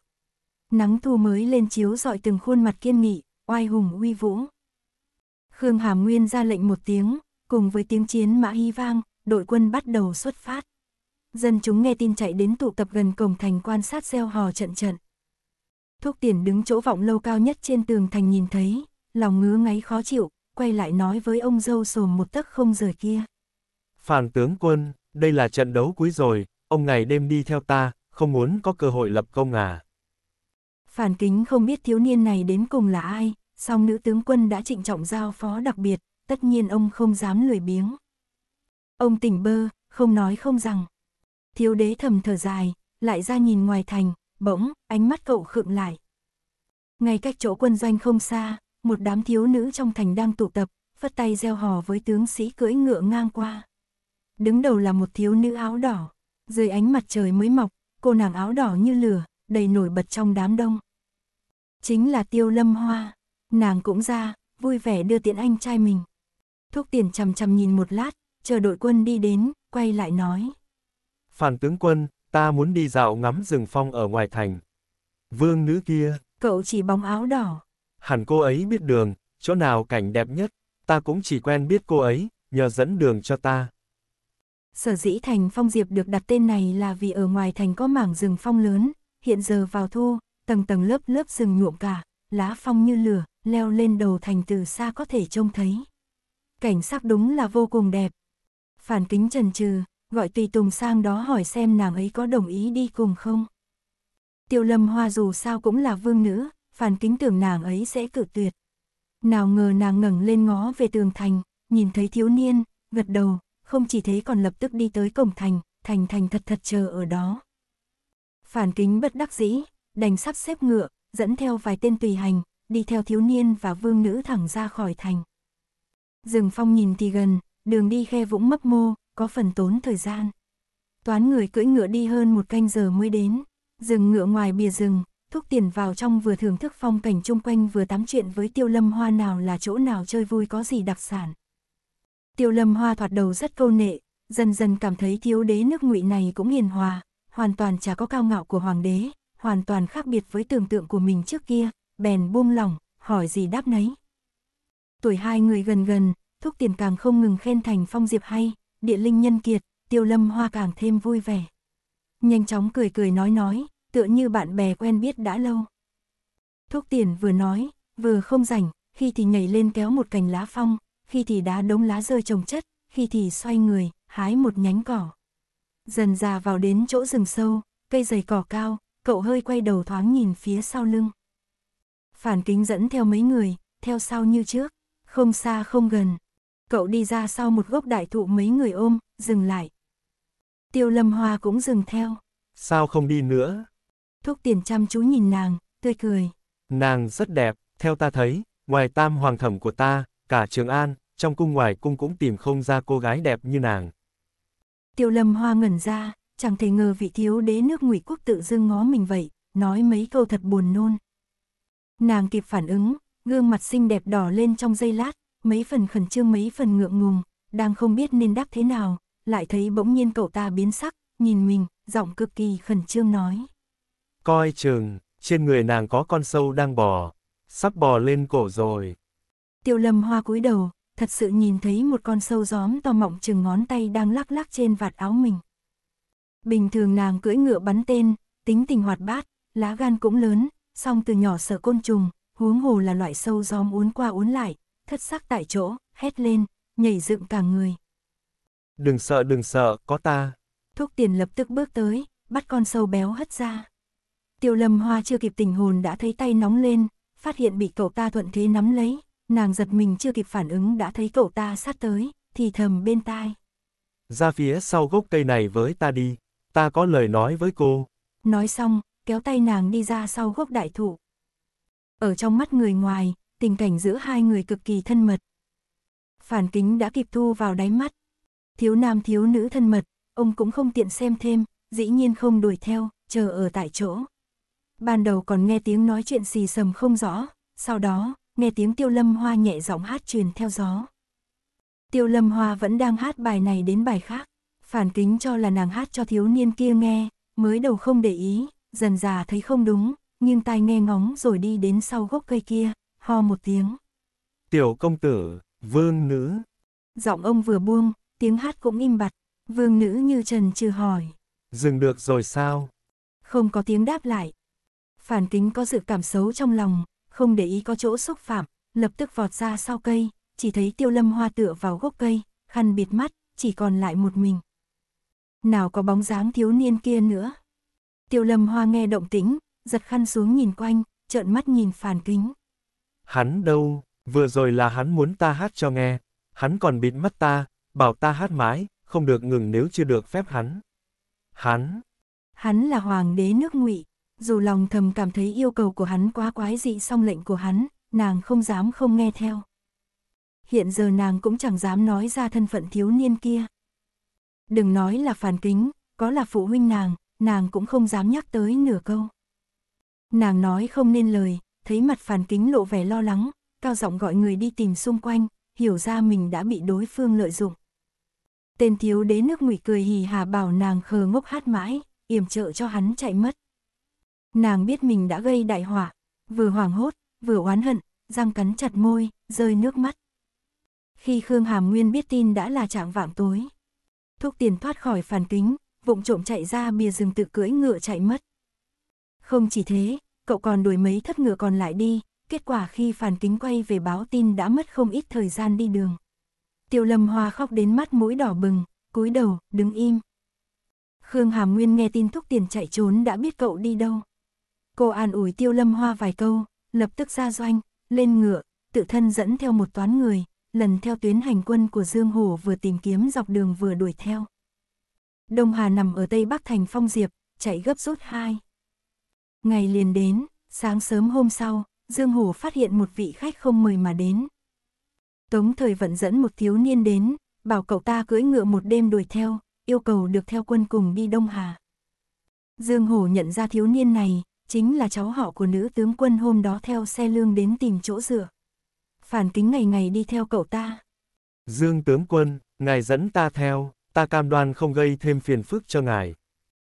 Nắng thu mới lên chiếu dọi từng khuôn mặt kiên nghị, oai hùng uy vũ. Khương Hàm Nguyên ra lệnh một tiếng, cùng với tiếng chiến mã hy vang, đội quân bắt đầu xuất phát. Dân chúng nghe tin chạy đến tụ tập gần cổng thành quan sát gieo hò trận trận thuốc tiền đứng chỗ vọng lâu cao nhất trên tường thành nhìn thấy, lòng ngứa ngáy khó chịu, quay lại nói với ông dâu sồm một tấc không rời kia. phàn tướng quân, đây là trận đấu cuối rồi, ông ngày đêm đi theo ta, không muốn có cơ hội lập công à. Phản kính không biết thiếu niên này đến cùng là ai, song nữ tướng quân đã trịnh trọng giao phó đặc biệt, tất nhiên ông không dám lười biếng. Ông tỉnh bơ, không nói không rằng. Thiếu đế thầm thở dài, lại ra nhìn ngoài thành, bỗng, ánh mắt cậu khựng lại. Ngay cách chỗ quân doanh không xa, một đám thiếu nữ trong thành đang tụ tập, phất tay gieo hò với tướng sĩ cưỡi ngựa ngang qua. Đứng đầu là một thiếu nữ áo đỏ, dưới ánh mặt trời mới mọc, cô nàng áo đỏ như lửa, đầy nổi bật trong đám đông. Chính là Tiêu Lâm Hoa, nàng cũng ra, vui vẻ đưa tiễn anh trai mình. Thuốc tiền chằm chằm nhìn một lát, chờ đội quân đi đến, quay lại nói. Phản tướng quân, Ta muốn đi dạo ngắm rừng phong ở ngoài thành. Vương nữ kia. Cậu chỉ bóng áo đỏ. Hẳn cô ấy biết đường, chỗ nào cảnh đẹp nhất, ta cũng chỉ quen biết cô ấy, nhờ dẫn đường cho ta. Sở dĩ thành phong diệp được đặt tên này là vì ở ngoài thành có mảng rừng phong lớn, hiện giờ vào thu, tầng tầng lớp lớp rừng nhuộm cả, lá phong như lửa, leo lên đầu thành từ xa có thể trông thấy. Cảnh sắc đúng là vô cùng đẹp. Phản kính trần trừ, gọi tùy tùng sang đó hỏi xem nàng ấy có đồng ý đi cùng không. Tiêu lâm hoa dù sao cũng là vương nữ, phản kính tưởng nàng ấy sẽ cử tuyệt. Nào ngờ nàng ngẩng lên ngó về tường thành, nhìn thấy thiếu niên, gật đầu, không chỉ thế còn lập tức đi tới cổng thành, thành thành thật thật chờ ở đó. Phản kính bất đắc dĩ, đành sắp xếp ngựa, dẫn theo vài tên tùy hành, đi theo thiếu niên và vương nữ thẳng ra khỏi thành. Dừng phong nhìn thì gần, đường đi khe vũng mấp mô, có phần tốn thời gian. Toán người cưỡi ngựa đi hơn một canh giờ mới đến, dừng ngựa ngoài bìa rừng, thúc tiền vào trong vừa thưởng thức phong cảnh chung quanh vừa tám chuyện với tiêu lâm hoa nào là chỗ nào chơi vui có gì đặc sản. Tiêu lâm hoa thoạt đầu rất câu nệ, dần dần cảm thấy thiếu đế nước ngụy này cũng hiền hòa, hoàn toàn chả có cao ngạo của hoàng đế, hoàn toàn khác biệt với tưởng tượng của mình trước kia, bèn buông lỏng, hỏi gì đáp nấy. Tuổi hai người gần gần, thúc tiền càng không ngừng khen thành phong diệp hay, địa linh nhân kiệt, tiêu lâm hoa càng thêm vui vẻ. Nhanh chóng cười cười nói nói, tựa như bạn bè quen biết đã lâu. Thúc tiền vừa nói, vừa không rảnh, khi thì nhảy lên kéo một cành lá phong, khi thì đá đống lá rơi trồng chất, khi thì xoay người, hái một nhánh cỏ. Dần già vào đến chỗ rừng sâu, cây dày cỏ cao, cậu hơi quay đầu thoáng nhìn phía sau lưng. Phản kính dẫn theo mấy người, theo sau như trước, không xa không gần, cậu đi ra sau một gốc đại thụ mấy người ôm, dừng lại. Tiêu lâm hoa cũng dừng theo. Sao không đi nữa? Thúc tiền chăm chú nhìn nàng, tươi cười. Nàng rất đẹp, theo ta thấy, ngoài tam hoàng thẩm của ta, cả trường an, trong cung ngoài cung cũng tìm không ra cô gái đẹp như nàng. Tiêu lâm hoa ngẩn ra, chẳng thể ngờ vị thiếu đế nước ngụy quốc tự dưng ngó mình vậy, nói mấy câu thật buồn nôn. Nàng kịp phản ứng, gương mặt xinh đẹp đỏ lên trong giây lát, mấy phần khẩn trương mấy phần ngượng ngùng, đang không biết nên đáp thế nào, lại thấy bỗng nhiên cậu ta biến sắc, nhìn mình, giọng cực kỳ khẩn trương nói. Coi chừng, trên người nàng có con sâu đang bò, sắp bò lên cổ rồi. Tiêu lâm hoa cúi đầu, thật sự nhìn thấy một con sâu gióm to mọng chừng ngón tay đang lắc lắc trên vạt áo mình. Bình thường nàng cưỡi ngựa bắn tên, tính tình hoạt bát, lá gan cũng lớn, song từ nhỏ sợ côn trùng, huống hồ là loại sâu gióm uốn qua uốn lại, thất sắc tại chỗ, hét lên, nhảy dựng cả người. Đừng sợ đừng sợ, có ta. thúc tiền lập tức bước tới, bắt con sâu béo hất ra. Tiêu lâm hoa chưa kịp tình hồn đã thấy tay nóng lên, phát hiện bị cậu ta thuận thế nắm lấy, nàng giật mình chưa kịp phản ứng đã thấy cậu ta sát tới, thì thầm bên tai. Ra phía sau gốc cây này với ta đi, ta có lời nói với cô. Nói xong, kéo tay nàng đi ra sau gốc đại thụ. Ở trong mắt người ngoài, tình cảnh giữa hai người cực kỳ thân mật. Phản kính đã kịp thu vào đáy mắt. Thiếu nam thiếu nữ thân mật, ông cũng không tiện xem thêm, dĩ nhiên không đuổi theo, chờ ở tại chỗ. Ban đầu còn nghe tiếng nói chuyện xì sầm không rõ, sau đó, nghe tiếng tiêu lâm hoa nhẹ giọng hát truyền theo gió. Tiêu lâm hoa vẫn đang hát bài này đến bài khác, phản kính cho là nàng hát cho thiếu niên kia nghe, mới đầu không để ý, dần già thấy không đúng, nhưng tai nghe ngóng rồi đi đến sau gốc cây kia, ho một tiếng. Tiểu công tử, vương nữ. Giọng ông vừa buông, tiếng hát cũng im bặt, vương nữ như trần trừ hỏi. Dừng được rồi sao? Không có tiếng đáp lại. Phản kính có dự cảm xấu trong lòng, không để ý có chỗ xúc phạm, lập tức vọt ra sau cây, chỉ thấy tiêu lâm hoa tựa vào gốc cây, khăn bịt mắt, chỉ còn lại một mình. Nào có bóng dáng thiếu niên kia nữa. Tiêu lâm hoa nghe động tĩnh, giật khăn xuống nhìn quanh, trợn mắt nhìn phản kính. Hắn đâu, vừa rồi là hắn muốn ta hát cho nghe, hắn còn bịt mắt ta, bảo ta hát mãi, không được ngừng nếu chưa được phép hắn. Hắn. Hắn là hoàng đế nước ngụy, dù lòng thầm cảm thấy yêu cầu của hắn quá quái dị song lệnh của hắn, nàng không dám không nghe theo. Hiện giờ nàng cũng chẳng dám nói ra thân phận thiếu niên kia. Đừng nói là phản kính, có là phụ huynh nàng, nàng cũng không dám nhắc tới nửa câu. Nàng nói không nên lời, thấy mặt phàn kính lộ vẻ lo lắng, cao giọng gọi người đi tìm xung quanh, hiểu ra mình đã bị đối phương lợi dụng. Tên thiếu đế nước ngụy cười hì hà bảo nàng khờ ngốc hát mãi, yểm trợ cho hắn chạy mất. Nàng biết mình đã gây đại hỏa, vừa hoảng hốt, vừa oán hận, răng cắn chặt môi, rơi nước mắt. Khi Khương Hàm Nguyên biết tin đã là trạng vạng tối, thuốc tiền thoát khỏi phản kính, vụng trộm chạy ra bìa rừng tự cưỡi ngựa chạy mất. Không chỉ thế, cậu còn đuổi mấy thất ngựa còn lại đi, kết quả khi phản kính quay về báo tin đã mất không ít thời gian đi đường. Tiêu Lâm Hoa khóc đến mắt mũi đỏ bừng, cúi đầu, đứng im. Khương Hàm Nguyên nghe tin thúc tiền chạy trốn đã biết cậu đi đâu. Cô an ủi Tiêu Lâm Hoa vài câu, lập tức ra doanh, lên ngựa, tự thân dẫn theo một toán người, lần theo tuyến hành quân của Dương Hổ vừa tìm kiếm dọc đường vừa đuổi theo. Đông Hà nằm ở tây bắc thành Phong Diệp, chạy gấp rút hai. Ngày liền đến, sáng sớm hôm sau, Dương Hổ phát hiện một vị khách không mời mà đến. Tống thời vận dẫn một thiếu niên đến, bảo cậu ta cưỡi ngựa một đêm đuổi theo, yêu cầu được theo quân cùng đi Đông Hà. Dương Hổ nhận ra thiếu niên này, chính là cháu họ của nữ tướng quân hôm đó theo xe lương đến tìm chỗ dựa. Phản kính ngày ngày đi theo cậu ta. Dương tướng quân, ngài dẫn ta theo, ta cam đoan không gây thêm phiền phức cho ngài.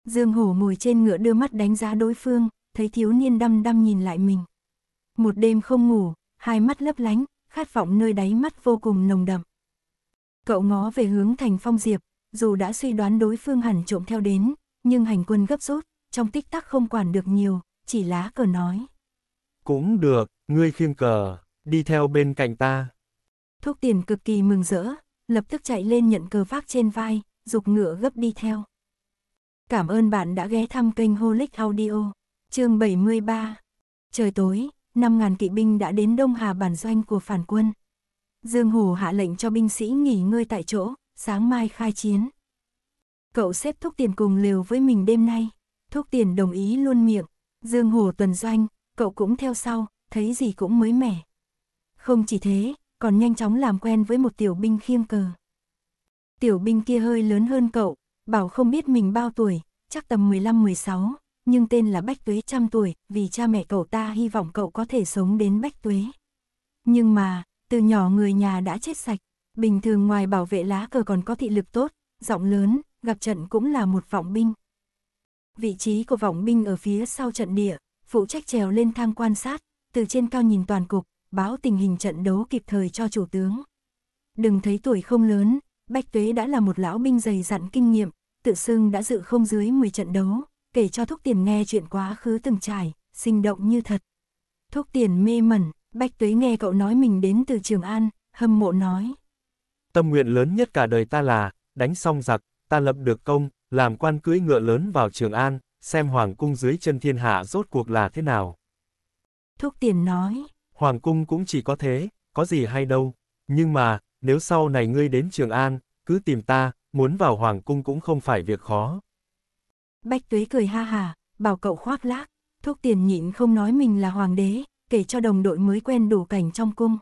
Dương Hổ ngồi trên ngựa đưa mắt đánh giá đối phương, thấy thiếu niên đăm đăm nhìn lại mình. Một đêm không ngủ, hai mắt lấp lánh, khát vọng nơi đáy mắt vô cùng nồng đậm. Cậu ngó về hướng thành phong diệp, dù đã suy đoán đối phương hẳn trộm theo đến, nhưng hành quân gấp rút, trong tích tắc không quản được nhiều, chỉ lá cờ nói. Cũng được, ngươi khiêng cờ, đi theo bên cạnh ta. thúc tiền cực kỳ mừng rỡ, lập tức chạy lên nhận cờ vác trên vai, dục ngựa gấp đi theo. Cảm ơn bạn đã ghé thăm kênh Holic Audio chương 73 Trời tối, 5.000 kỵ binh đã đến Đông Hà bản doanh của phản quân. Dương Hủ hạ lệnh cho binh sĩ nghỉ ngơi tại chỗ, sáng mai khai chiến. Cậu xếp thúc tiền cùng liều với mình đêm nay. Thúc tiền đồng ý luôn miệng. Dương Hủ tuần doanh, cậu cũng theo sau, thấy gì cũng mới mẻ. Không chỉ thế, còn nhanh chóng làm quen với một tiểu binh khiêng cờ. Tiểu binh kia hơi lớn hơn cậu, bảo không biết mình bao tuổi, chắc tầm 15-16, nhưng tên là Bách Tuế trăm tuổi, vì cha mẹ cậu ta hy vọng cậu có thể sống đến Bách Tuế. Nhưng mà, từ nhỏ người nhà đã chết sạch, bình thường ngoài bảo vệ lá cờ còn có thị lực tốt, giọng lớn, gặp trận cũng là một vọng binh. Vị trí của vọng binh ở phía sau trận địa, phụ trách trèo lên thang quan sát, từ trên cao nhìn toàn cục, báo tình hình trận đấu kịp thời cho chủ tướng. Đừng thấy tuổi không lớn, Bách Tuế đã là một lão binh dày dặn kinh nghiệm, tự xưng đã dự không dưới 10 trận đấu, kể cho Thúc Tiền nghe chuyện quá khứ từng trải, sinh động như thật. Thúc Tiền mê mẩn, Bách Tuế nghe cậu nói mình đến từ Trường An, hâm mộ nói. Tâm nguyện lớn nhất cả đời ta là, đánh xong giặc, ta lập được công, làm quan cưỡi ngựa lớn vào Trường An, xem Hoàng cung dưới chân thiên hạ rốt cuộc là thế nào. Thúc Tiền nói. Hoàng cung cũng chỉ có thế, có gì hay đâu. Nhưng mà, nếu sau này ngươi đến Trường An, cứ tìm ta, muốn vào Hoàng cung cũng không phải việc khó. Bách Tuế cười ha hà, bảo cậu khoác lác, thuốc tiền nhịn không nói mình là hoàng đế, kể cho đồng đội mới quen đủ cảnh trong cung.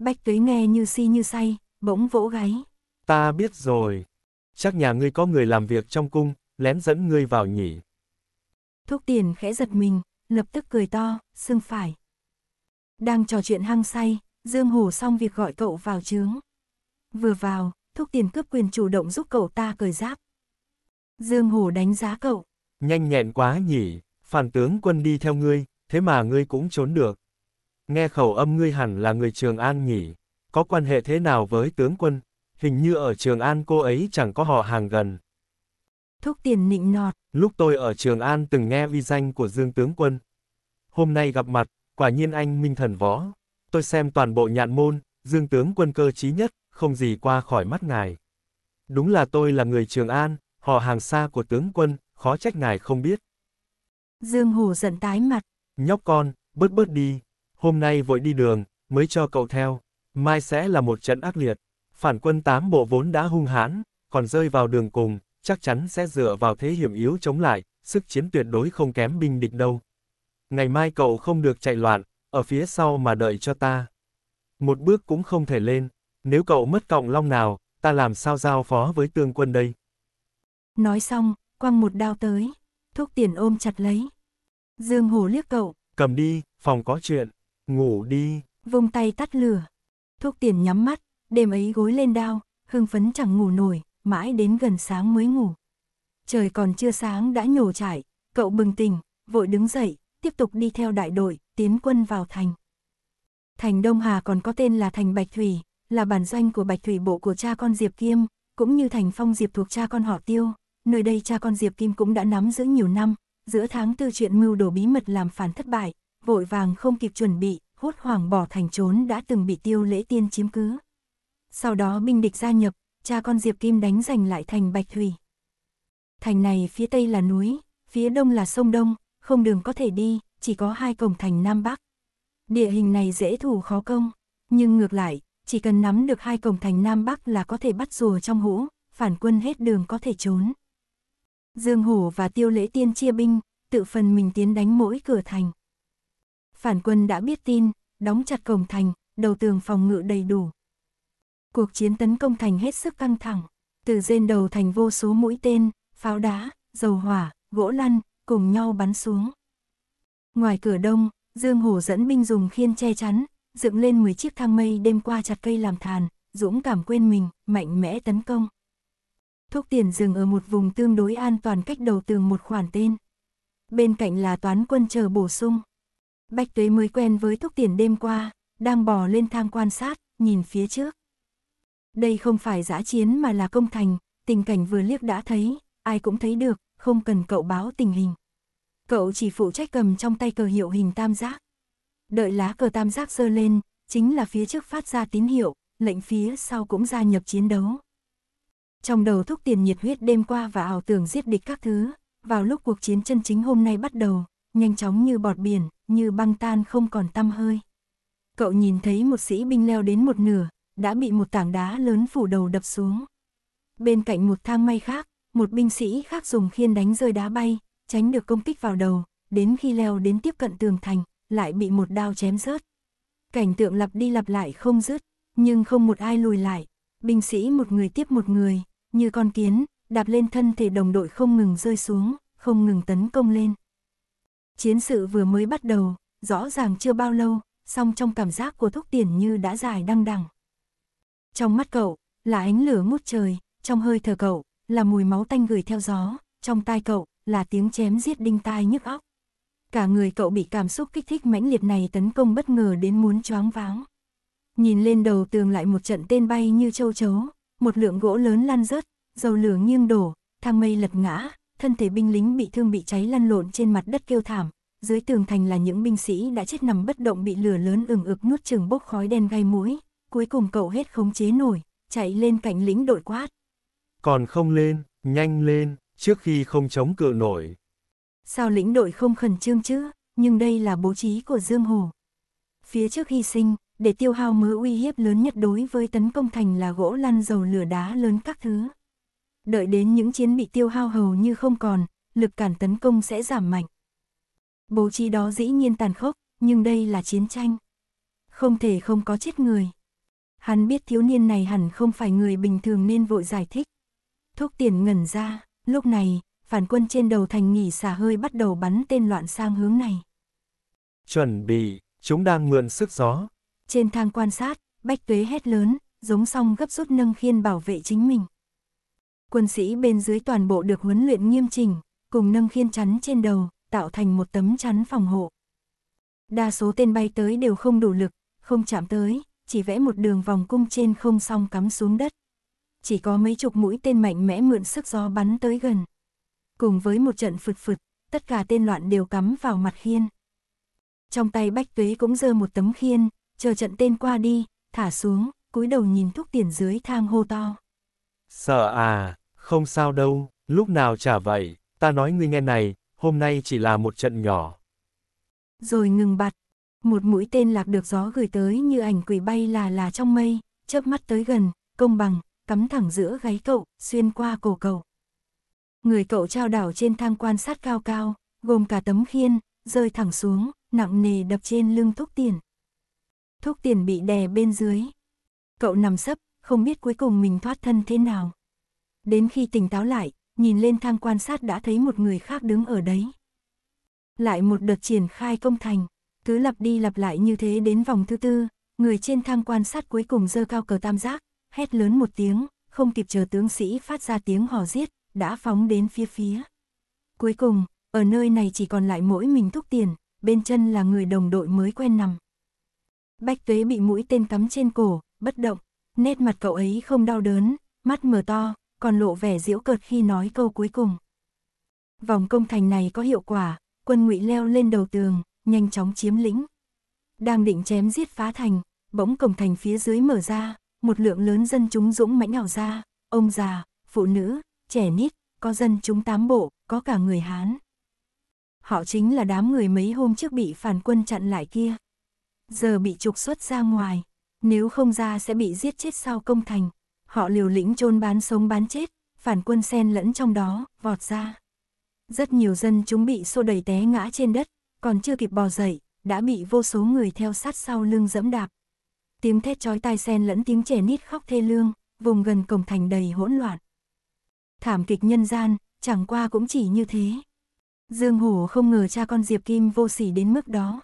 Bách Tuế nghe như si như say, bỗng vỗ gáy. Ta biết rồi, chắc nhà ngươi có người làm việc trong cung, lén dẫn ngươi vào nhỉ. Thuốc tiền khẽ giật mình, lập tức cười to, xương phải. Đang trò chuyện hăng say, Dương Hổ xong việc gọi cậu vào trướng. Vừa vào, thuốc tiền cướp quyền chủ động giúp cậu ta cởi giáp. Dương Hổ đánh giá cậu. Nhanh nhẹn quá nhỉ, phản tướng quân đi theo ngươi, thế mà ngươi cũng trốn được. Nghe khẩu âm ngươi hẳn là người Trường An nhỉ, có quan hệ thế nào với tướng quân, hình như ở Trường An cô ấy chẳng có họ hàng gần. Thúc tiền nịnh nọt. Lúc tôi ở Trường An từng nghe uy danh của Dương tướng quân. Hôm nay gặp mặt, quả nhiên anh minh thần võ. Tôi xem toàn bộ nhạn môn, Dương tướng quân cơ trí nhất, không gì qua khỏi mắt ngài. Đúng là tôi là người Trường An, Họ hàng xa của tướng quân, khó trách ngài không biết. Dương Hù giận tái mặt. Nhóc con, bớt bớt đi. Hôm nay vội đi đường, mới cho cậu theo. Mai sẽ là một trận ác liệt. Phản quân tám bộ vốn đã hung hãn, còn rơi vào đường cùng, chắc chắn sẽ dựa vào thế hiểm yếu chống lại, sức chiến tuyệt đối không kém binh địch đâu. Ngày mai cậu không được chạy loạn, ở phía sau mà đợi cho ta. Một bước cũng không thể lên, nếu cậu mất cộng long nào, ta làm sao giao phó với tương quân đây? Nói xong, quăng một đao tới. thúc tiền ôm chặt lấy. Dương Hổ liếc cậu. Cầm đi, phòng có chuyện. Ngủ đi. Vung tay tắt lửa. thúc tiền nhắm mắt, đêm ấy gối lên đao, hưng phấn chẳng ngủ nổi, mãi đến gần sáng mới ngủ. Trời còn chưa sáng đã nhổ trải, cậu bừng tỉnh, vội đứng dậy, tiếp tục đi theo đại đội, tiến quân vào thành. Thành Đông Hà còn có tên là Thành Bạch Thủy, là bản doanh của Bạch Thủy bộ của cha con Diệp Kiêm, cũng như Thành Phong Diệp thuộc cha con họ Tiêu, nơi đây cha con Diệp Kim cũng đã nắm giữ nhiều năm, giữa tháng tư chuyện mưu đồ bí mật làm phản thất bại, vội vàng không kịp chuẩn bị, hốt hoảng bỏ thành trốn đã từng bị tiêu lễ tiên chiếm cứ. Sau đó binh địch gia nhập, cha con Diệp Kim đánh giành lại thành Bạch Thủy. Thành này phía tây là núi, phía đông là sông Đông, không đường có thể đi, chỉ có hai cổng thành Nam Bắc. Địa hình này dễ thủ khó công, nhưng ngược lại, chỉ cần nắm được hai cổng thành Nam Bắc là có thể bắt rùa trong hũ, phản quân hết đường có thể trốn. Dương Hổ và Tiêu Lễ Tiên chia binh, tự phần mình tiến đánh mỗi cửa thành. Phản quân đã biết tin, đóng chặt cổng thành, đầu tường phòng ngự đầy đủ. Cuộc chiến tấn công thành hết sức căng thẳng, từ trên đầu thành vô số mũi tên, pháo đá, dầu hỏa, gỗ lăn, cùng nhau bắn xuống. Ngoài cửa đông, Dương Hổ dẫn binh dùng khiên che chắn, dựng lên 10 chiếc thang mây đêm qua chặt cây làm thàn, dũng cảm quên mình, mạnh mẽ tấn công thốc tiền dừng ở một vùng tương đối an toàn cách đầu tường một khoản tên. Bên cạnh là toán quân chờ bổ sung. bạch tuế mới quen với thốc tiền đêm qua, đang bò lên thang quan sát, nhìn phía trước. Đây không phải giã chiến mà là công thành, tình cảnh vừa liếc đã thấy, ai cũng thấy được, không cần cậu báo tình hình. Cậu chỉ phụ trách cầm trong tay cờ hiệu hình tam giác. Đợi lá cờ tam giác dơ lên, chính là phía trước phát ra tín hiệu, lệnh phía sau cũng gia nhập chiến đấu trong đầu thúc tiền nhiệt huyết đêm qua và ảo tưởng giết địch các thứ, vào lúc cuộc chiến chân chính hôm nay bắt đầu, nhanh chóng như bọt biển, như băng tan không còn tăm hơi. Cậu nhìn thấy một sĩ binh leo đến một nửa, đã bị một tảng đá lớn phủ đầu đập xuống. Bên cạnh một thang may khác, một binh sĩ khác dùng khiên đánh rơi đá bay, tránh được công kích vào đầu, đến khi leo đến tiếp cận tường thành, lại bị một đao chém rớt. Cảnh tượng lặp đi lặp lại không dứt, nhưng không một ai lùi lại, binh sĩ một người tiếp một người, như con kiến, đạp lên thân thể đồng đội không ngừng rơi xuống, không ngừng tấn công lên. Chiến sự vừa mới bắt đầu, rõ ràng chưa bao lâu, song trong cảm giác của thúc tiền như đã dài đăng đẳng. Trong mắt cậu, là ánh lửa ngút trời, trong hơi thở cậu, là mùi máu tanh gửi theo gió, trong tai cậu, là tiếng chém giết đinh tai nhức óc. Cả người cậu bị cảm xúc kích thích mãnh liệt này tấn công bất ngờ đến muốn choáng váng. Nhìn lên đầu tường lại một trận tên bay như châu chấu, một lượng gỗ lớn lan rớt, dầu lửa nghiêng đổ, thang mây lật ngã, thân thể binh lính bị thương bị cháy lăn lộn trên mặt đất kêu thảm, dưới tường thành là những binh sĩ đã chết nằm bất động bị lửa lớn ừng ực nuốt chừng bốc khói đen gai mũi, cuối cùng cậu hết khống chế nổi, chạy lên cạnh lính đội quát. Còn không lên, nhanh lên, trước khi không chống cự nổi. Sao lĩnh đội không khẩn trương chứ, nhưng đây là bố trí của Dương Hồ. Phía trước hy sinh, để tiêu hao mớ uy hiếp lớn nhất đối với tấn công thành là gỗ lăn dầu lửa đá lớn các thứ. Đợi đến những chiến bị tiêu hao hầu như không còn, lực cản tấn công sẽ giảm mạnh. Bố trí đó dĩ nhiên tàn khốc, nhưng đây là chiến tranh. Không thể không có chết người. Hắn biết thiếu niên này hẳn không phải người bình thường nên vội giải thích. Thúc tiền ngẩn ra, lúc này, phản quân trên đầu thành nghỉ xả hơi bắt đầu bắn tên loạn sang hướng này. Chuẩn bị, chúng đang mượn sức gió, trên thang quan sát, Bách Tuế hét lớn, giống song gấp rút nâng khiên bảo vệ chính mình. Quân sĩ bên dưới toàn bộ được huấn luyện nghiêm chỉnh, cùng nâng khiên chắn trên đầu, tạo thành một tấm chắn phòng hộ. Đa số tên bay tới đều không đủ lực, không chạm tới, chỉ vẽ một đường vòng cung trên không song cắm xuống đất. Chỉ có mấy chục mũi tên mạnh mẽ mượn sức gió bắn tới gần. Cùng với một trận phượt phượt, tất cả tên loạn đều cắm vào mặt khiên. Trong tay Bách Tuế cũng giơ một tấm khiên, chờ trận tên qua đi, thả xuống, cúi đầu nhìn thúc tiền dưới thang hô to. Sợ à, không sao đâu, lúc nào chả vậy, ta nói ngươi nghe này, hôm nay chỉ là một trận nhỏ. Rồi ngừng bặt, một mũi tên lạc được gió gửi tới như ảnh quỷ bay là là trong mây, chớp mắt tới gần, công bằng, cắm thẳng giữa gáy cậu, xuyên qua cổ cậu. Người cậu trao đảo trên thang quan sát cao cao, gồm cả tấm khiên, rơi thẳng xuống, nặng nề đập trên lưng thúc tiền thuốc tiền bị đè bên dưới. Cậu nằm sấp, không biết cuối cùng mình thoát thân thế nào. Đến khi tỉnh táo lại, nhìn lên thang quan sát đã thấy một người khác đứng ở đấy. Lại một đợt triển khai công thành, cứ lặp đi lặp lại như thế đến vòng thứ tư, người trên thang quan sát cuối cùng dơ cao cờ tam giác, hét lớn một tiếng, không kịp chờ tướng sĩ phát ra tiếng hò giết, đã phóng đến phía phía. Cuối cùng, ở nơi này chỉ còn lại mỗi mình thúc tiền, bên chân là người đồng đội mới quen nằm. Bách Tuế bị mũi tên cắm trên cổ, bất động, nét mặt cậu ấy không đau đớn, mắt mở to, còn lộ vẻ diễu cợt khi nói câu cuối cùng. Vòng công thành này có hiệu quả, quân ngụy leo lên đầu tường, nhanh chóng chiếm lĩnh. Đang định chém giết phá thành, bỗng cổng thành phía dưới mở ra, một lượng lớn dân chúng dũng mãnh ảo ra, ông già, phụ nữ, trẻ nít, có dân chúng tám bộ, có cả người Hán. Họ chính là đám người mấy hôm trước bị phản quân chặn lại kia giờ bị trục xuất ra ngoài, nếu không ra sẽ bị giết chết sau công thành. Họ liều lĩnh chôn bán sống bán chết, phản quân xen lẫn trong đó, vọt ra. Rất nhiều dân chúng bị xô đẩy té ngã trên đất, còn chưa kịp bò dậy, đã bị vô số người theo sát sau lưng dẫm đạp. Tiếng thét chói tai xen lẫn tiếng trẻ nít khóc thê lương, vùng gần cổng thành đầy hỗn loạn. Thảm kịch nhân gian, chẳng qua cũng chỉ như thế. Dương Hổ không ngờ cha con Diệp Kim vô sỉ đến mức đó.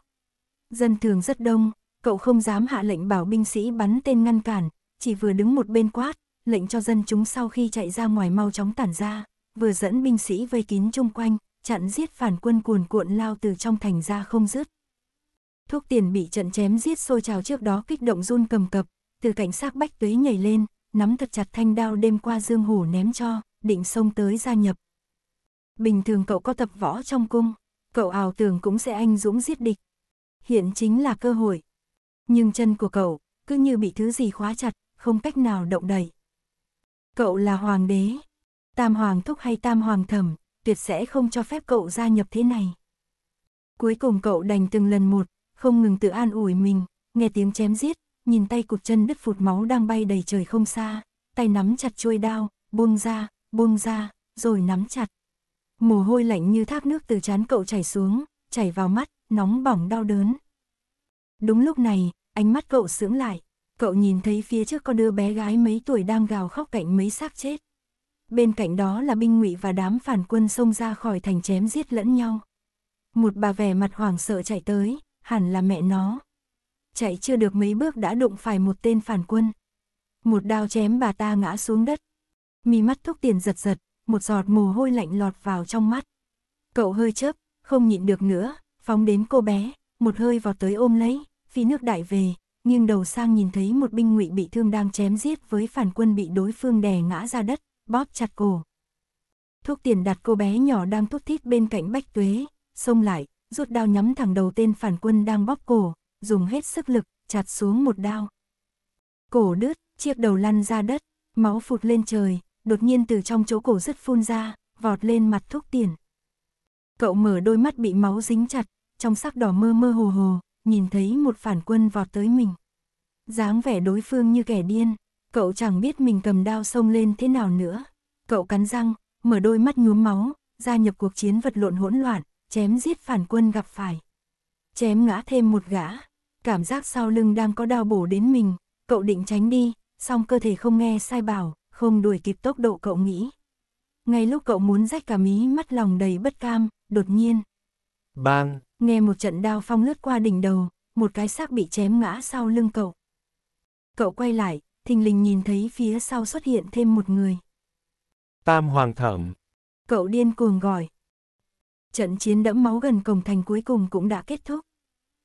Dân thường rất đông, cậu không dám hạ lệnh bảo binh sĩ bắn tên ngăn cản, chỉ vừa đứng một bên quát, lệnh cho dân chúng sau khi chạy ra ngoài mau chóng tản ra, vừa dẫn binh sĩ vây kín chung quanh, chặn giết phản quân cuồn cuộn lao từ trong thành ra không dứt. Thuốc tiền bị trận chém giết xô trào trước đó kích động run cầm cập, từ cảnh sát bách tuế nhảy lên, nắm thật chặt thanh đao đêm qua dương hủ ném cho, định xông tới gia nhập. Bình thường cậu có tập võ trong cung, cậu ảo tưởng cũng sẽ anh dũng giết địch, hiện chính là cơ hội. Nhưng chân của cậu cứ như bị thứ gì khóa chặt, không cách nào động đậy. Cậu là hoàng đế, tam hoàng thúc hay tam hoàng thẩm, tuyệt sẽ không cho phép cậu gia nhập thế này. Cuối cùng cậu đành từng lần một, không ngừng tự an ủi mình, nghe tiếng chém giết, nhìn tay cụt chân đứt phụt máu đang bay đầy trời không xa, tay nắm chặt chuôi đao, buông ra, buông ra, rồi nắm chặt. Mồ hôi lạnh như thác nước từ trán cậu chảy xuống, chảy vào mắt, nóng bỏng đau đớn. Đúng lúc này, ánh mắt cậu sững lại, cậu nhìn thấy phía trước có đứa bé gái mấy tuổi đang gào khóc cạnh mấy xác chết. Bên cạnh đó là binh ngụy và đám phản quân xông ra khỏi thành chém giết lẫn nhau. Một bà vẻ mặt hoảng sợ chạy tới, hẳn là mẹ nó. Chạy chưa được mấy bước đã đụng phải một tên phản quân. Một đao chém bà ta ngã xuống đất. Mí mắt thúc tiền giật giật, một giọt mồ hôi lạnh lọt vào trong mắt. Cậu hơi chớp, không nhịn được nữa, Phóng đến cô bé, một hơi vào tới ôm lấy, phi nước đại về, nghiêng đầu sang nhìn thấy một binh ngụy bị thương đang chém giết với phản quân bị đối phương đè ngã ra đất, bóp chặt cổ. Thuốc tiền đặt cô bé nhỏ đang thúc thít bên cạnh bách tuế, xông lại, rút đao nhắm thẳng đầu tên phản quân đang bóp cổ, dùng hết sức lực, chặt xuống một đao. Cổ đứt, chiếc đầu lăn ra đất, máu phụt lên trời, đột nhiên từ trong chỗ cổ rứt phun ra, vọt lên mặt thuốc tiền. Cậu mở đôi mắt bị máu dính chặt, trong sắc đỏ mơ mơ hồ hồ, nhìn thấy một phản quân vọt tới mình. dáng vẻ đối phương như kẻ điên, cậu chẳng biết mình cầm đao xông lên thế nào nữa. Cậu cắn răng, mở đôi mắt nhuốm máu, gia nhập cuộc chiến vật lộn hỗn loạn, chém giết phản quân gặp phải. Chém ngã thêm một gã, cảm giác sau lưng đang có đao bổ đến mình, cậu định tránh đi, song cơ thể không nghe sai bảo, không đuổi kịp tốc độ cậu nghĩ. Ngay lúc cậu muốn rách cả mí mắt lòng đầy bất cam, đột nhiên. Bang! nghe một trận đao phong lướt qua đỉnh đầu, một cái xác bị chém ngã sau lưng cậu. Cậu quay lại, thình lình nhìn thấy phía sau xuất hiện thêm một người. Tam Hoàng Thẩm. Cậu điên cuồng gọi. Trận chiến đẫm máu gần cổng thành cuối cùng cũng đã kết thúc.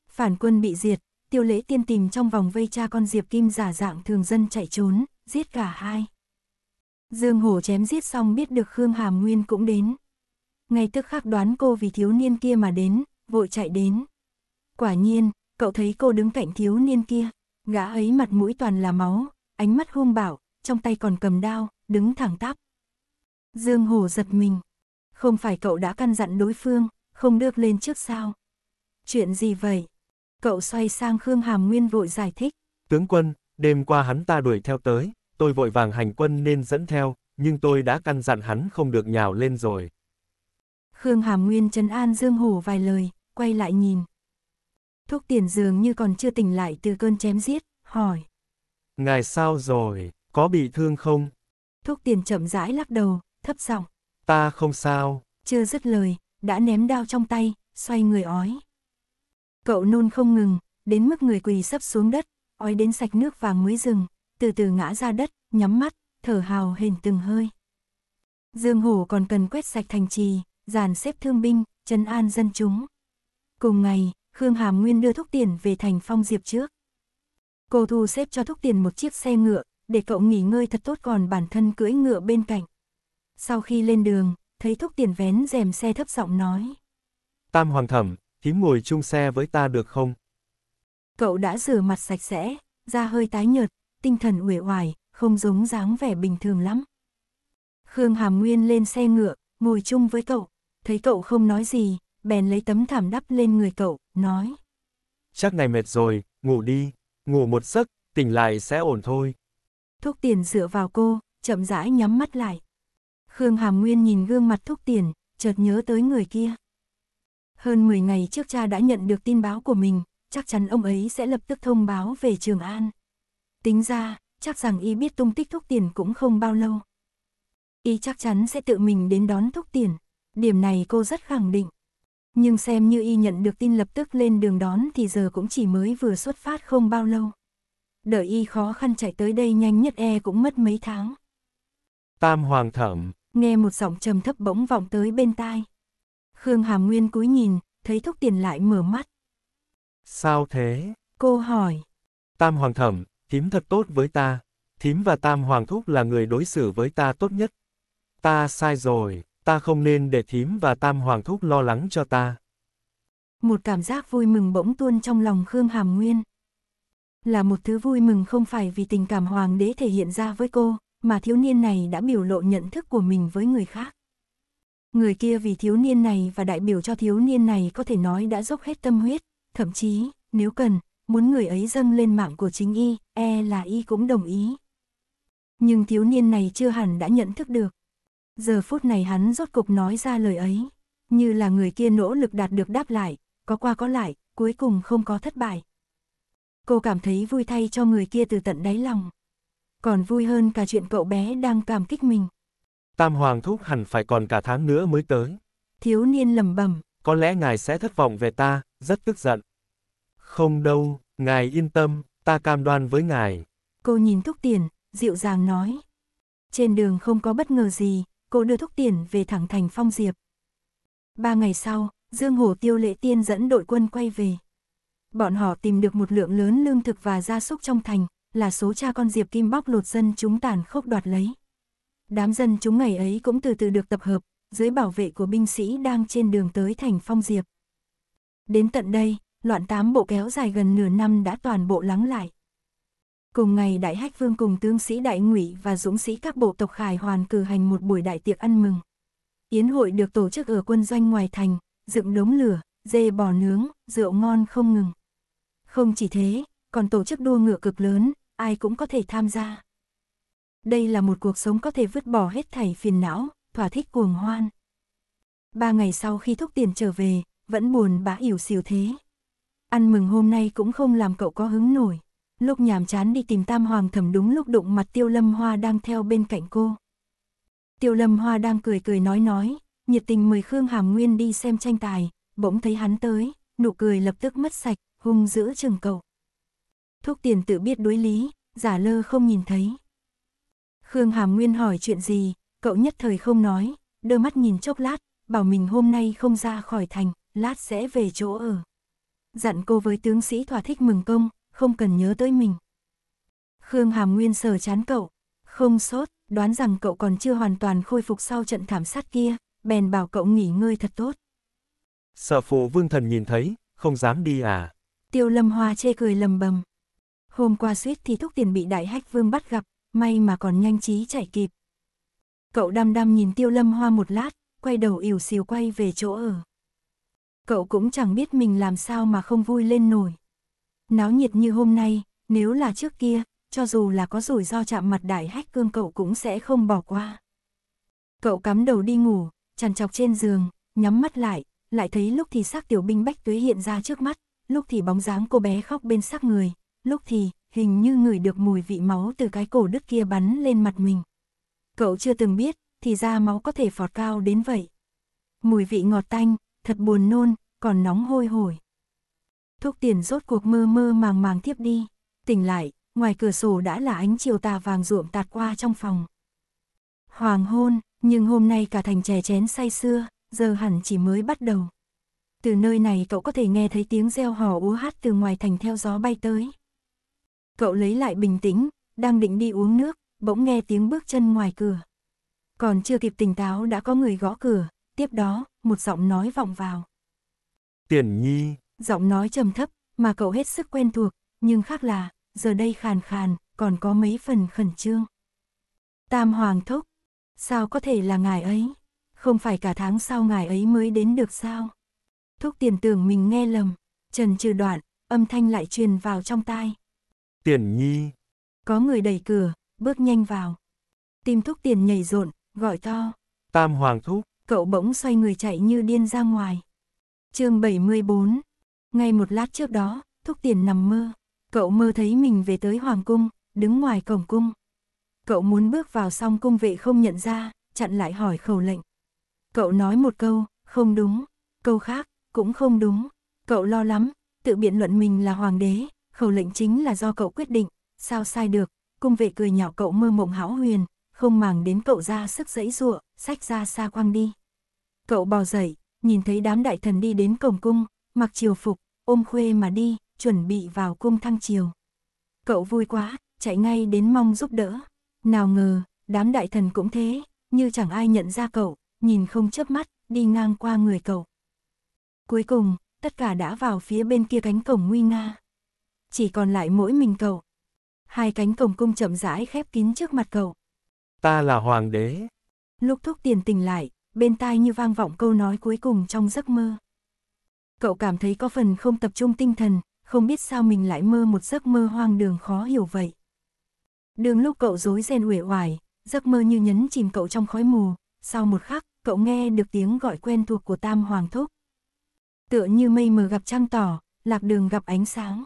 Phản quân bị diệt, tiêu lễ tiên tìm trong vòng vây cha con Diệp Kim giả dạng thường dân chạy trốn, giết cả hai. Dương Hổ chém giết xong biết được Khương Hàm Nguyên cũng đến. Ngay tức khắc đoán cô vì thiếu niên kia mà đến, vội chạy đến. Quả nhiên, cậu thấy cô đứng cạnh thiếu niên kia, gã ấy mặt mũi toàn là máu, ánh mắt hung bạo, trong tay còn cầm đao, đứng thẳng tắp. Dương Hồ giật mình, không phải cậu đã căn dặn đối phương, không được lên trước sao? Chuyện gì vậy? Cậu xoay sang Khương Hàm Nguyên vội giải thích. Tướng quân, đêm qua hắn ta đuổi theo tới, tôi vội vàng hành quân nên dẫn theo, nhưng tôi đã căn dặn hắn không được nhào lên rồi. Khương Hàm Nguyên trấn an Dương Hồ vài lời, quay lại nhìn. Thuốc tiền dường như còn chưa tỉnh lại từ cơn chém giết, hỏi. Ngài sao rồi, có bị thương không? Thuốc tiền chậm rãi lắc đầu, thấp giọng. Ta không sao. Chưa dứt lời, đã ném đao trong tay, xoay người ói. Cậu nôn không ngừng, đến mức người quỳ sấp xuống đất, ói đến sạch nước vàng mới rừng từ từ ngã ra đất, nhắm mắt, thở hào hển từng hơi. Dương Hổ còn cần quét sạch thành trì, dàn xếp thương binh, trấn an dân chúng. Cùng ngày, Khương Hàm Nguyên đưa Thúc Tiền về thành phong diệp trước. Cô thu xếp cho Thúc Tiền một chiếc xe ngựa, để cậu nghỉ ngơi thật tốt còn bản thân cưỡi ngựa bên cạnh. Sau khi lên đường, thấy Thúc Tiền vén rèm xe thấp giọng nói. Tam Hoàng Thẩm, thím ngồi chung xe với ta được không? Cậu đã rửa mặt sạch sẽ, da hơi tái nhợt, tinh thần uể oải, không giống dáng vẻ bình thường lắm. Khương Hàm Nguyên lên xe ngựa, ngồi chung với cậu, thấy cậu không nói gì, bèn lấy tấm thảm đắp lên người cậu, nói. Chắc này mệt rồi, ngủ đi, ngủ một giấc, tỉnh lại sẽ ổn thôi. Thúc tiền dựa vào cô, chậm rãi nhắm mắt lại. Khương Hàm Nguyên nhìn gương mặt thúc tiền, chợt nhớ tới người kia. Hơn 10 ngày trước cha đã nhận được tin báo của mình, chắc chắn ông ấy sẽ lập tức thông báo về Trường An. Tính ra, chắc rằng y biết tung tích thúc tiền cũng không bao lâu. Y chắc chắn sẽ tự mình đến đón thúc tiền. Điểm này cô rất khẳng định nhưng xem như y nhận được tin lập tức lên đường đón thì giờ cũng chỉ mới vừa xuất phát không bao lâu. Đợi y khó khăn chạy tới đây nhanh nhất e cũng mất mấy tháng. Tam hoàng thẩm. Nghe một giọng trầm thấp bỗng vọng tới bên tai. Khương Hàm Nguyên cúi nhìn, thấy thúc tiền lại mở mắt. Sao thế? Cô hỏi. Tam hoàng thẩm, thím thật tốt với ta. Thím và tam hoàng thúc là người đối xử với ta tốt nhất. Ta sai rồi ta không nên để thím và tam hoàng thúc lo lắng cho ta. Một cảm giác vui mừng bỗng tuôn trong lòng Khương Hàm Nguyên. Là một thứ vui mừng không phải vì tình cảm hoàng đế thể hiện ra với cô, mà thiếu niên này đã biểu lộ nhận thức của mình với người khác. Người kia vì thiếu niên này và đại biểu cho thiếu niên này có thể nói đã dốc hết tâm huyết, thậm chí, nếu cần, muốn người ấy dâng lên mạng của chính y, e là y cũng đồng ý. Nhưng thiếu niên này chưa hẳn đã nhận thức được, Giờ phút này hắn rốt cục nói ra lời ấy, như là người kia nỗ lực đạt được đáp lại, có qua có lại, cuối cùng không có thất bại. Cô cảm thấy vui thay cho người kia từ tận đáy lòng. Còn vui hơn cả chuyện cậu bé đang cảm kích mình. Tam Hoàng thúc hẳn phải còn cả tháng nữa mới tới. Thiếu niên lầm bẩm Có lẽ ngài sẽ thất vọng về ta, rất tức giận. Không đâu, ngài yên tâm, ta cam đoan với ngài. Cô nhìn Thúc Tiền, dịu dàng nói. Trên đường không có bất ngờ gì, cô đưa thúc tiền về thẳng thành phong diệp. Ba ngày sau, Dương Hổ Tiêu Lệ Tiên dẫn đội quân quay về. Bọn họ tìm được một lượng lớn lương thực và gia súc trong thành, là số cha con Diệp Kim bóc lột dân chúng tàn khốc đoạt lấy. Đám dân chúng ngày ấy cũng từ từ được tập hợp, dưới bảo vệ của binh sĩ đang trên đường tới thành phong Diệp. Đến tận đây, loạn tám bộ kéo dài gần nửa năm đã toàn bộ lắng lại. Cùng ngày Đại Hách Vương cùng tướng sĩ Đại Ngụy và dũng sĩ các bộ tộc Khải Hoàn cử hành một buổi đại tiệc ăn mừng. Yến hội được tổ chức ở quân doanh ngoài thành, dựng đống lửa, dê bò nướng, rượu ngon không ngừng. Không chỉ thế, còn tổ chức đua ngựa cực lớn, ai cũng có thể tham gia. Đây là một cuộc sống có thể vứt bỏ hết thảy phiền não, thỏa thích cuồng hoan. Ba ngày sau khi thúc tiền trở về, vẫn buồn bã ỉu xìu thế. Ăn mừng hôm nay cũng không làm cậu có hứng nổi lúc nhàm chán đi tìm tam hoàng thẩm đúng lúc đụng mặt tiêu lâm hoa đang theo bên cạnh cô. Tiêu lâm hoa đang cười cười nói nói, nhiệt tình mời Khương Hàm Nguyên đi xem tranh tài, bỗng thấy hắn tới, nụ cười lập tức mất sạch, hung giữ chừng cậu. Thúc tiền tự biết đối lý, giả lơ không nhìn thấy. Khương Hàm Nguyên hỏi chuyện gì, cậu nhất thời không nói, đôi mắt nhìn chốc lát, bảo mình hôm nay không ra khỏi thành, lát sẽ về chỗ ở. Dặn cô với tướng sĩ thỏa thích mừng công, không cần nhớ tới mình. Khương Hàm Nguyên sờ chán cậu, không sốt, đoán rằng cậu còn chưa hoàn toàn khôi phục sau trận thảm sát kia, bèn bảo cậu nghỉ ngơi thật tốt. Sợ phụ vương thần nhìn thấy, không dám đi à? Tiêu lâm hoa chê cười lầm bầm. Hôm qua suýt thì thúc tiền bị đại hách vương bắt gặp, may mà còn nhanh trí chạy kịp. Cậu đăm đăm nhìn tiêu lâm hoa một lát, quay đầu ỉu xìu quay về chỗ ở. Cậu cũng chẳng biết mình làm sao mà không vui lên nổi. Náo nhiệt như hôm nay, nếu là trước kia, cho dù là có rủi ro chạm mặt đại hách cương cậu cũng sẽ không bỏ qua. Cậu cắm đầu đi ngủ, chằn chọc trên giường, nhắm mắt lại, lại thấy lúc thì xác tiểu binh bách tuế hiện ra trước mắt, lúc thì bóng dáng cô bé khóc bên xác người, lúc thì hình như ngửi được mùi vị máu từ cái cổ đứt kia bắn lên mặt mình. Cậu chưa từng biết, thì ra máu có thể phọt cao đến vậy. Mùi vị ngọt tanh, thật buồn nôn, còn nóng hôi hổi thuốc tiền rốt cuộc mơ mơ màng màng tiếp đi, tỉnh lại, ngoài cửa sổ đã là ánh chiều tà vàng ruộm tạt qua trong phòng. Hoàng hôn, nhưng hôm nay cả thành chè chén say xưa, giờ hẳn chỉ mới bắt đầu. Từ nơi này cậu có thể nghe thấy tiếng reo hò úa hát từ ngoài thành theo gió bay tới. Cậu lấy lại bình tĩnh, đang định đi uống nước, bỗng nghe tiếng bước chân ngoài cửa. Còn chưa kịp tỉnh táo đã có người gõ cửa, tiếp đó, một giọng nói vọng vào. Tiền nhi. Giọng nói trầm thấp, mà cậu hết sức quen thuộc, nhưng khác là, giờ đây khàn khàn, còn có mấy phần khẩn trương. Tam Hoàng Thúc, sao có thể là ngài ấy? Không phải cả tháng sau ngài ấy mới đến được sao? Thúc tiền tưởng mình nghe lầm, trần trừ đoạn, âm thanh lại truyền vào trong tai. Tiền nhi. Có người đẩy cửa, bước nhanh vào. Tim thúc tiền nhảy rộn, gọi to. Tam Hoàng Thúc. Cậu bỗng xoay người chạy như điên ra ngoài. mươi 74 ngay một lát trước đó, Thúc Tiền nằm mơ. Cậu mơ thấy mình về tới Hoàng Cung, đứng ngoài cổng cung. Cậu muốn bước vào xong cung vệ không nhận ra, chặn lại hỏi khẩu lệnh. Cậu nói một câu, không đúng, câu khác, cũng không đúng. Cậu lo lắm, tự biện luận mình là hoàng đế, khẩu lệnh chính là do cậu quyết định, sao sai được. Cung vệ cười nhạo cậu mơ mộng hão huyền, không màng đến cậu ra sức dẫy giụa, sách ra xa quang đi. Cậu bò dậy, nhìn thấy đám đại thần đi đến cổng cung, mặc triều phục, ôm khuê mà đi, chuẩn bị vào cung thăng triều. Cậu vui quá, chạy ngay đến mong giúp đỡ. Nào ngờ, đám đại thần cũng thế, như chẳng ai nhận ra cậu, nhìn không chớp mắt, đi ngang qua người cậu. Cuối cùng, tất cả đã vào phía bên kia cánh cổng nguy nga. Chỉ còn lại mỗi mình cậu. Hai cánh cổng cung chậm rãi khép kín trước mặt cậu. Ta là hoàng đế. Lúc thúc tiền tỉnh lại, bên tai như vang vọng câu nói cuối cùng trong giấc mơ cậu cảm thấy có phần không tập trung tinh thần, không biết sao mình lại mơ một giấc mơ hoang đường khó hiểu vậy. Đường lúc cậu rối ren uể oải, giấc mơ như nhấn chìm cậu trong khói mù, sau một khắc, cậu nghe được tiếng gọi quen thuộc của Tam Hoàng Thúc. Tựa như mây mờ gặp trăng tỏ, lạc đường gặp ánh sáng.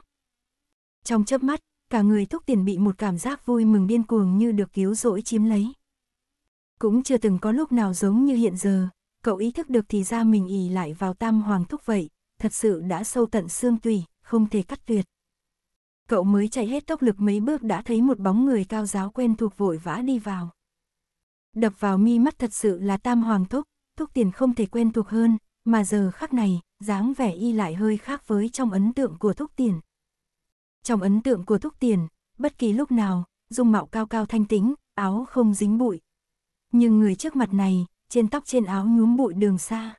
Trong chớp mắt, cả người Thúc Tiền bị một cảm giác vui mừng điên cuồng như được cứu rỗi chiếm lấy. Cũng chưa từng có lúc nào giống như hiện giờ, cậu ý thức được thì ra mình ỉ lại vào Tam Hoàng Thúc vậy, thật sự đã sâu tận xương tùy, không thể cắt tuyệt. Cậu mới chạy hết tốc lực mấy bước đã thấy một bóng người cao giáo quen thuộc vội vã đi vào. Đập vào mi mắt thật sự là tam hoàng thúc, thúc tiền không thể quen thuộc hơn, mà giờ khắc này, dáng vẻ y lại hơi khác với trong ấn tượng của thúc tiền. Trong ấn tượng của thúc tiền, bất kỳ lúc nào, dung mạo cao cao thanh tĩnh, áo không dính bụi. Nhưng người trước mặt này, trên tóc trên áo nhuốm bụi đường xa.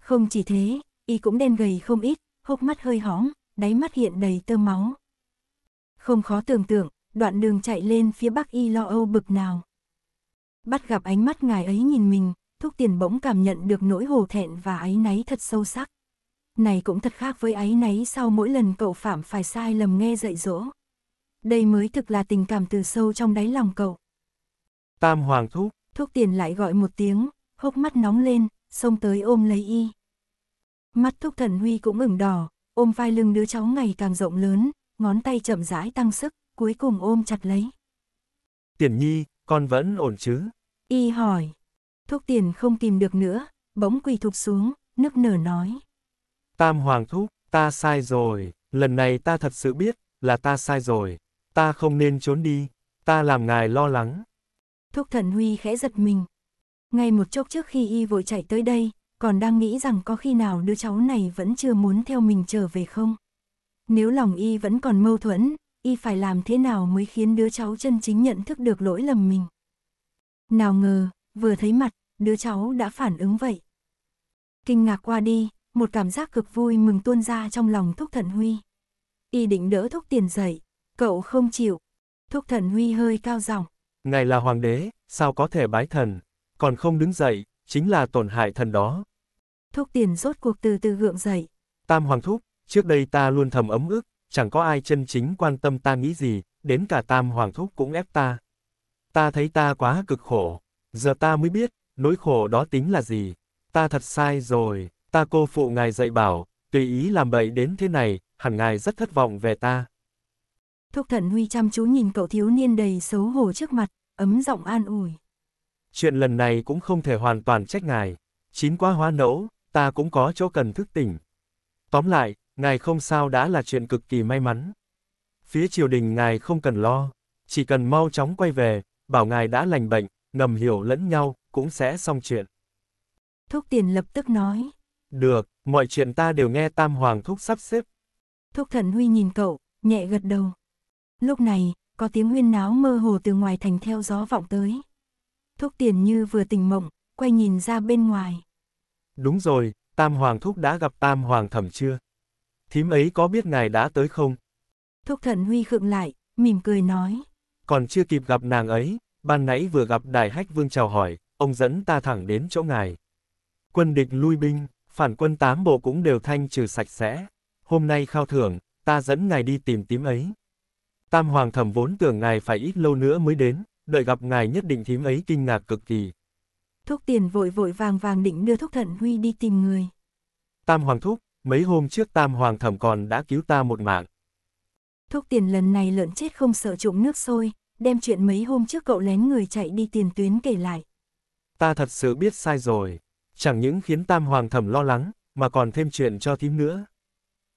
Không chỉ thế, y cũng đen gầy không ít, hốc mắt hơi hóng, đáy mắt hiện đầy tơ máu. Không khó tưởng tượng, đoạn đường chạy lên phía bắc y lo âu bực nào. Bắt gặp ánh mắt ngài ấy nhìn mình, thúc tiền bỗng cảm nhận được nỗi hồ thẹn và áy náy thật sâu sắc. Này cũng thật khác với áy náy sau mỗi lần cậu phạm phải sai lầm nghe dạy dỗ. Đây mới thực là tình cảm từ sâu trong đáy lòng cậu. Tam hoàng thúc. Thúc tiền lại gọi một tiếng, hốc mắt nóng lên, xông tới ôm lấy y. Mắt thúc thần Huy cũng ửng đỏ, ôm vai lưng đứa cháu ngày càng rộng lớn, ngón tay chậm rãi tăng sức, cuối cùng ôm chặt lấy. Tiền nhi, con vẫn ổn chứ? Y hỏi. Thúc tiền không tìm được nữa, bỗng quỳ thục xuống, nức nở nói. Tam hoàng thúc, ta sai rồi, lần này ta thật sự biết, là ta sai rồi, ta không nên trốn đi, ta làm ngài lo lắng. Thúc thần Huy khẽ giật mình. Ngay một chốc trước khi y vội chạy tới đây, còn đang nghĩ rằng có khi nào đứa cháu này vẫn chưa muốn theo mình trở về không. Nếu lòng y vẫn còn mâu thuẫn, y phải làm thế nào mới khiến đứa cháu chân chính nhận thức được lỗi lầm mình. Nào ngờ, vừa thấy mặt, đứa cháu đã phản ứng vậy. Kinh ngạc qua đi, một cảm giác cực vui mừng tuôn ra trong lòng Thúc Thận Huy. Y định đỡ Thúc Tiền dậy, cậu không chịu. Thúc Thận Huy hơi cao giọng. Ngài là hoàng đế, sao có thể bái thần, còn không đứng dậy, chính là tổn hại thần đó thúc tiền rốt cuộc từ từ gượng dậy. Tam Hoàng Thúc, trước đây ta luôn thầm ấm ức, chẳng có ai chân chính quan tâm ta nghĩ gì, đến cả Tam Hoàng Thúc cũng ép ta. Ta thấy ta quá cực khổ, giờ ta mới biết, nỗi khổ đó tính là gì. Ta thật sai rồi, ta cô phụ ngài dạy bảo, tùy ý làm bậy đến thế này, hẳn ngài rất thất vọng về ta. Thúc thận Huy chăm chú nhìn cậu thiếu niên đầy xấu hổ trước mặt, ấm giọng an ủi. Chuyện lần này cũng không thể hoàn toàn trách ngài. Chín quá hoa nẫu, ta cũng có chỗ cần thức tỉnh. Tóm lại, ngài không sao đã là chuyện cực kỳ may mắn. Phía triều đình ngài không cần lo, chỉ cần mau chóng quay về, bảo ngài đã lành bệnh, ngầm hiểu lẫn nhau, cũng sẽ xong chuyện. Thúc tiền lập tức nói. Được, mọi chuyện ta đều nghe Tam Hoàng Thúc sắp xếp. Thúc thần huy nhìn cậu, nhẹ gật đầu. Lúc này, có tiếng huyên náo mơ hồ từ ngoài thành theo gió vọng tới. Thúc tiền như vừa tỉnh mộng, quay nhìn ra bên ngoài. Đúng rồi, Tam Hoàng Thúc đã gặp Tam Hoàng Thẩm chưa? Thím ấy có biết ngài đã tới không? Thúc Thần Huy khựng lại, mỉm cười nói. Còn chưa kịp gặp nàng ấy, ban nãy vừa gặp Đại Hách Vương chào hỏi, ông dẫn ta thẳng đến chỗ ngài. Quân địch lui binh, phản quân tám bộ cũng đều thanh trừ sạch sẽ. Hôm nay khao thưởng, ta dẫn ngài đi tìm tím ấy. Tam Hoàng Thẩm vốn tưởng ngài phải ít lâu nữa mới đến, đợi gặp ngài nhất định thím ấy kinh ngạc cực kỳ. Thúc tiền vội vội vàng vàng định đưa Thúc Thận Huy đi tìm người. Tam Hoàng Thúc, mấy hôm trước Tam Hoàng Thẩm còn đã cứu ta một mạng. Thúc tiền lần này lợn chết không sợ trụng nước sôi, đem chuyện mấy hôm trước cậu lén người chạy đi tiền tuyến kể lại. Ta thật sự biết sai rồi, chẳng những khiến Tam Hoàng Thẩm lo lắng, mà còn thêm chuyện cho thím nữa.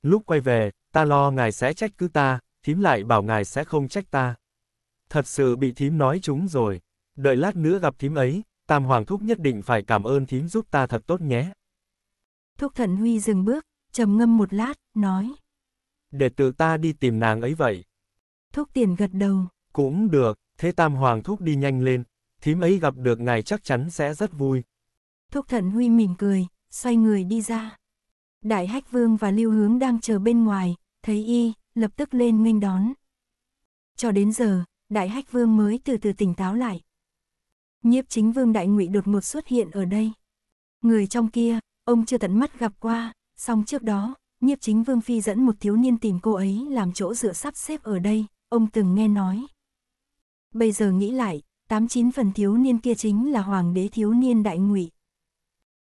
Lúc quay về, ta lo ngài sẽ trách cứ ta, thím lại bảo ngài sẽ không trách ta. Thật sự bị thím nói chúng rồi, đợi lát nữa gặp thím ấy, Tam Hoàng Thúc nhất định phải cảm ơn thím giúp ta thật tốt nhé. Thúc Thận Huy dừng bước, trầm ngâm một lát, nói. Để tự ta đi tìm nàng ấy vậy. Thúc Tiền gật đầu. Cũng được, thế Tam Hoàng Thúc đi nhanh lên, thím ấy gặp được ngài chắc chắn sẽ rất vui. Thúc Thận Huy mỉm cười, xoay người đi ra. Đại Hách Vương và Lưu Hướng đang chờ bên ngoài, thấy y, lập tức lên nghênh đón. Cho đến giờ, Đại Hách Vương mới từ từ tỉnh táo lại, nhiếp chính vương đại ngụy đột ngột xuất hiện ở đây. Người trong kia, ông chưa tận mắt gặp qua, song trước đó, nhiếp chính vương phi dẫn một thiếu niên tìm cô ấy làm chỗ dựa sắp xếp ở đây, ông từng nghe nói. Bây giờ nghĩ lại, tám chín phần thiếu niên kia chính là hoàng đế thiếu niên đại ngụy.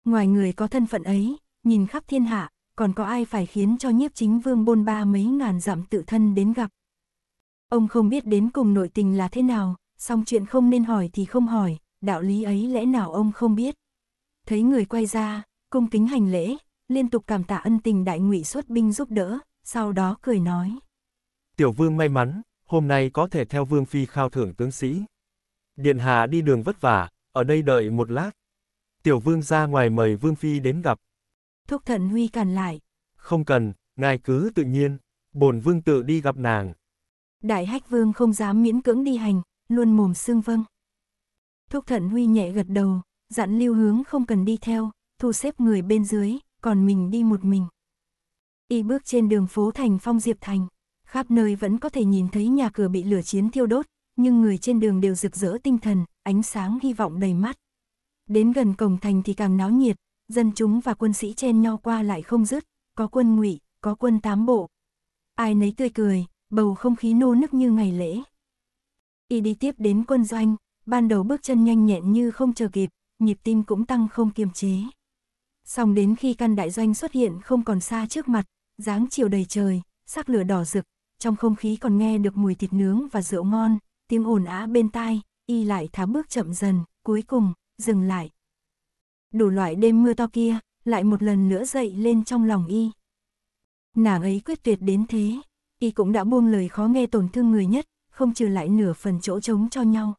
Ngoài người có thân phận ấy, nhìn khắp thiên hạ, còn có ai phải khiến cho nhiếp chính vương bôn ba mấy ngàn dặm tự thân đến gặp. Ông không biết đến cùng nội tình là thế nào, song chuyện không nên hỏi thì không hỏi, đạo lý ấy lẽ nào ông không biết. Thấy người quay ra, cung kính hành lễ, liên tục cảm tạ ân tình đại ngụy xuất binh giúp đỡ, sau đó cười nói. Tiểu vương may mắn, hôm nay có thể theo vương phi khao thưởng tướng sĩ. Điện hạ đi đường vất vả, ở đây đợi một lát. Tiểu vương ra ngoài mời vương phi đến gặp. Thúc thận huy cản lại. Không cần, ngài cứ tự nhiên, bổn vương tự đi gặp nàng. Đại hách vương không dám miễn cưỡng đi hành, luôn mồm xương vâng. Thúc thận huy nhẹ gật đầu, dặn lưu hướng không cần đi theo, thu xếp người bên dưới, còn mình đi một mình. Y bước trên đường phố thành phong Diệp Thành, khắp nơi vẫn có thể nhìn thấy nhà cửa bị lửa chiến thiêu đốt, nhưng người trên đường đều rực rỡ tinh thần, ánh sáng hy vọng đầy mắt. Đến gần cổng thành thì càng náo nhiệt, dân chúng và quân sĩ chen nhau qua lại không dứt, có quân ngụy, có quân tám bộ. Ai nấy tươi cười, bầu không khí nô nức như ngày lễ. Y đi tiếp đến quân doanh, ban đầu bước chân nhanh nhẹn như không chờ kịp, nhịp tim cũng tăng không kiềm chế. Xong đến khi căn đại doanh xuất hiện không còn xa trước mặt, dáng chiều đầy trời, sắc lửa đỏ rực, trong không khí còn nghe được mùi thịt nướng và rượu ngon, tiếng ồn á bên tai, y lại thá bước chậm dần, cuối cùng, dừng lại. Đủ loại đêm mưa to kia, lại một lần nữa dậy lên trong lòng y. Nàng ấy quyết tuyệt đến thế, y cũng đã buông lời khó nghe tổn thương người nhất, không trừ lại nửa phần chỗ trống cho nhau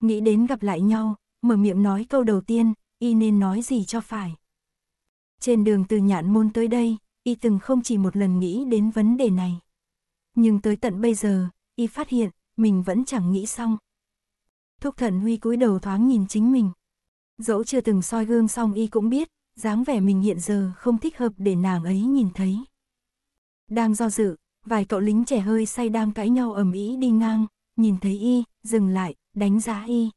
nghĩ đến gặp lại nhau, mở miệng nói câu đầu tiên, y nên nói gì cho phải. Trên đường từ nhạn môn tới đây, y từng không chỉ một lần nghĩ đến vấn đề này. Nhưng tới tận bây giờ, y phát hiện, mình vẫn chẳng nghĩ xong. Thúc thần huy cúi đầu thoáng nhìn chính mình. Dẫu chưa từng soi gương xong y cũng biết, dáng vẻ mình hiện giờ không thích hợp để nàng ấy nhìn thấy. Đang do dự, vài cậu lính trẻ hơi say đang cãi nhau ầm ĩ đi ngang, nhìn thấy y, dừng lại, đánh giá y.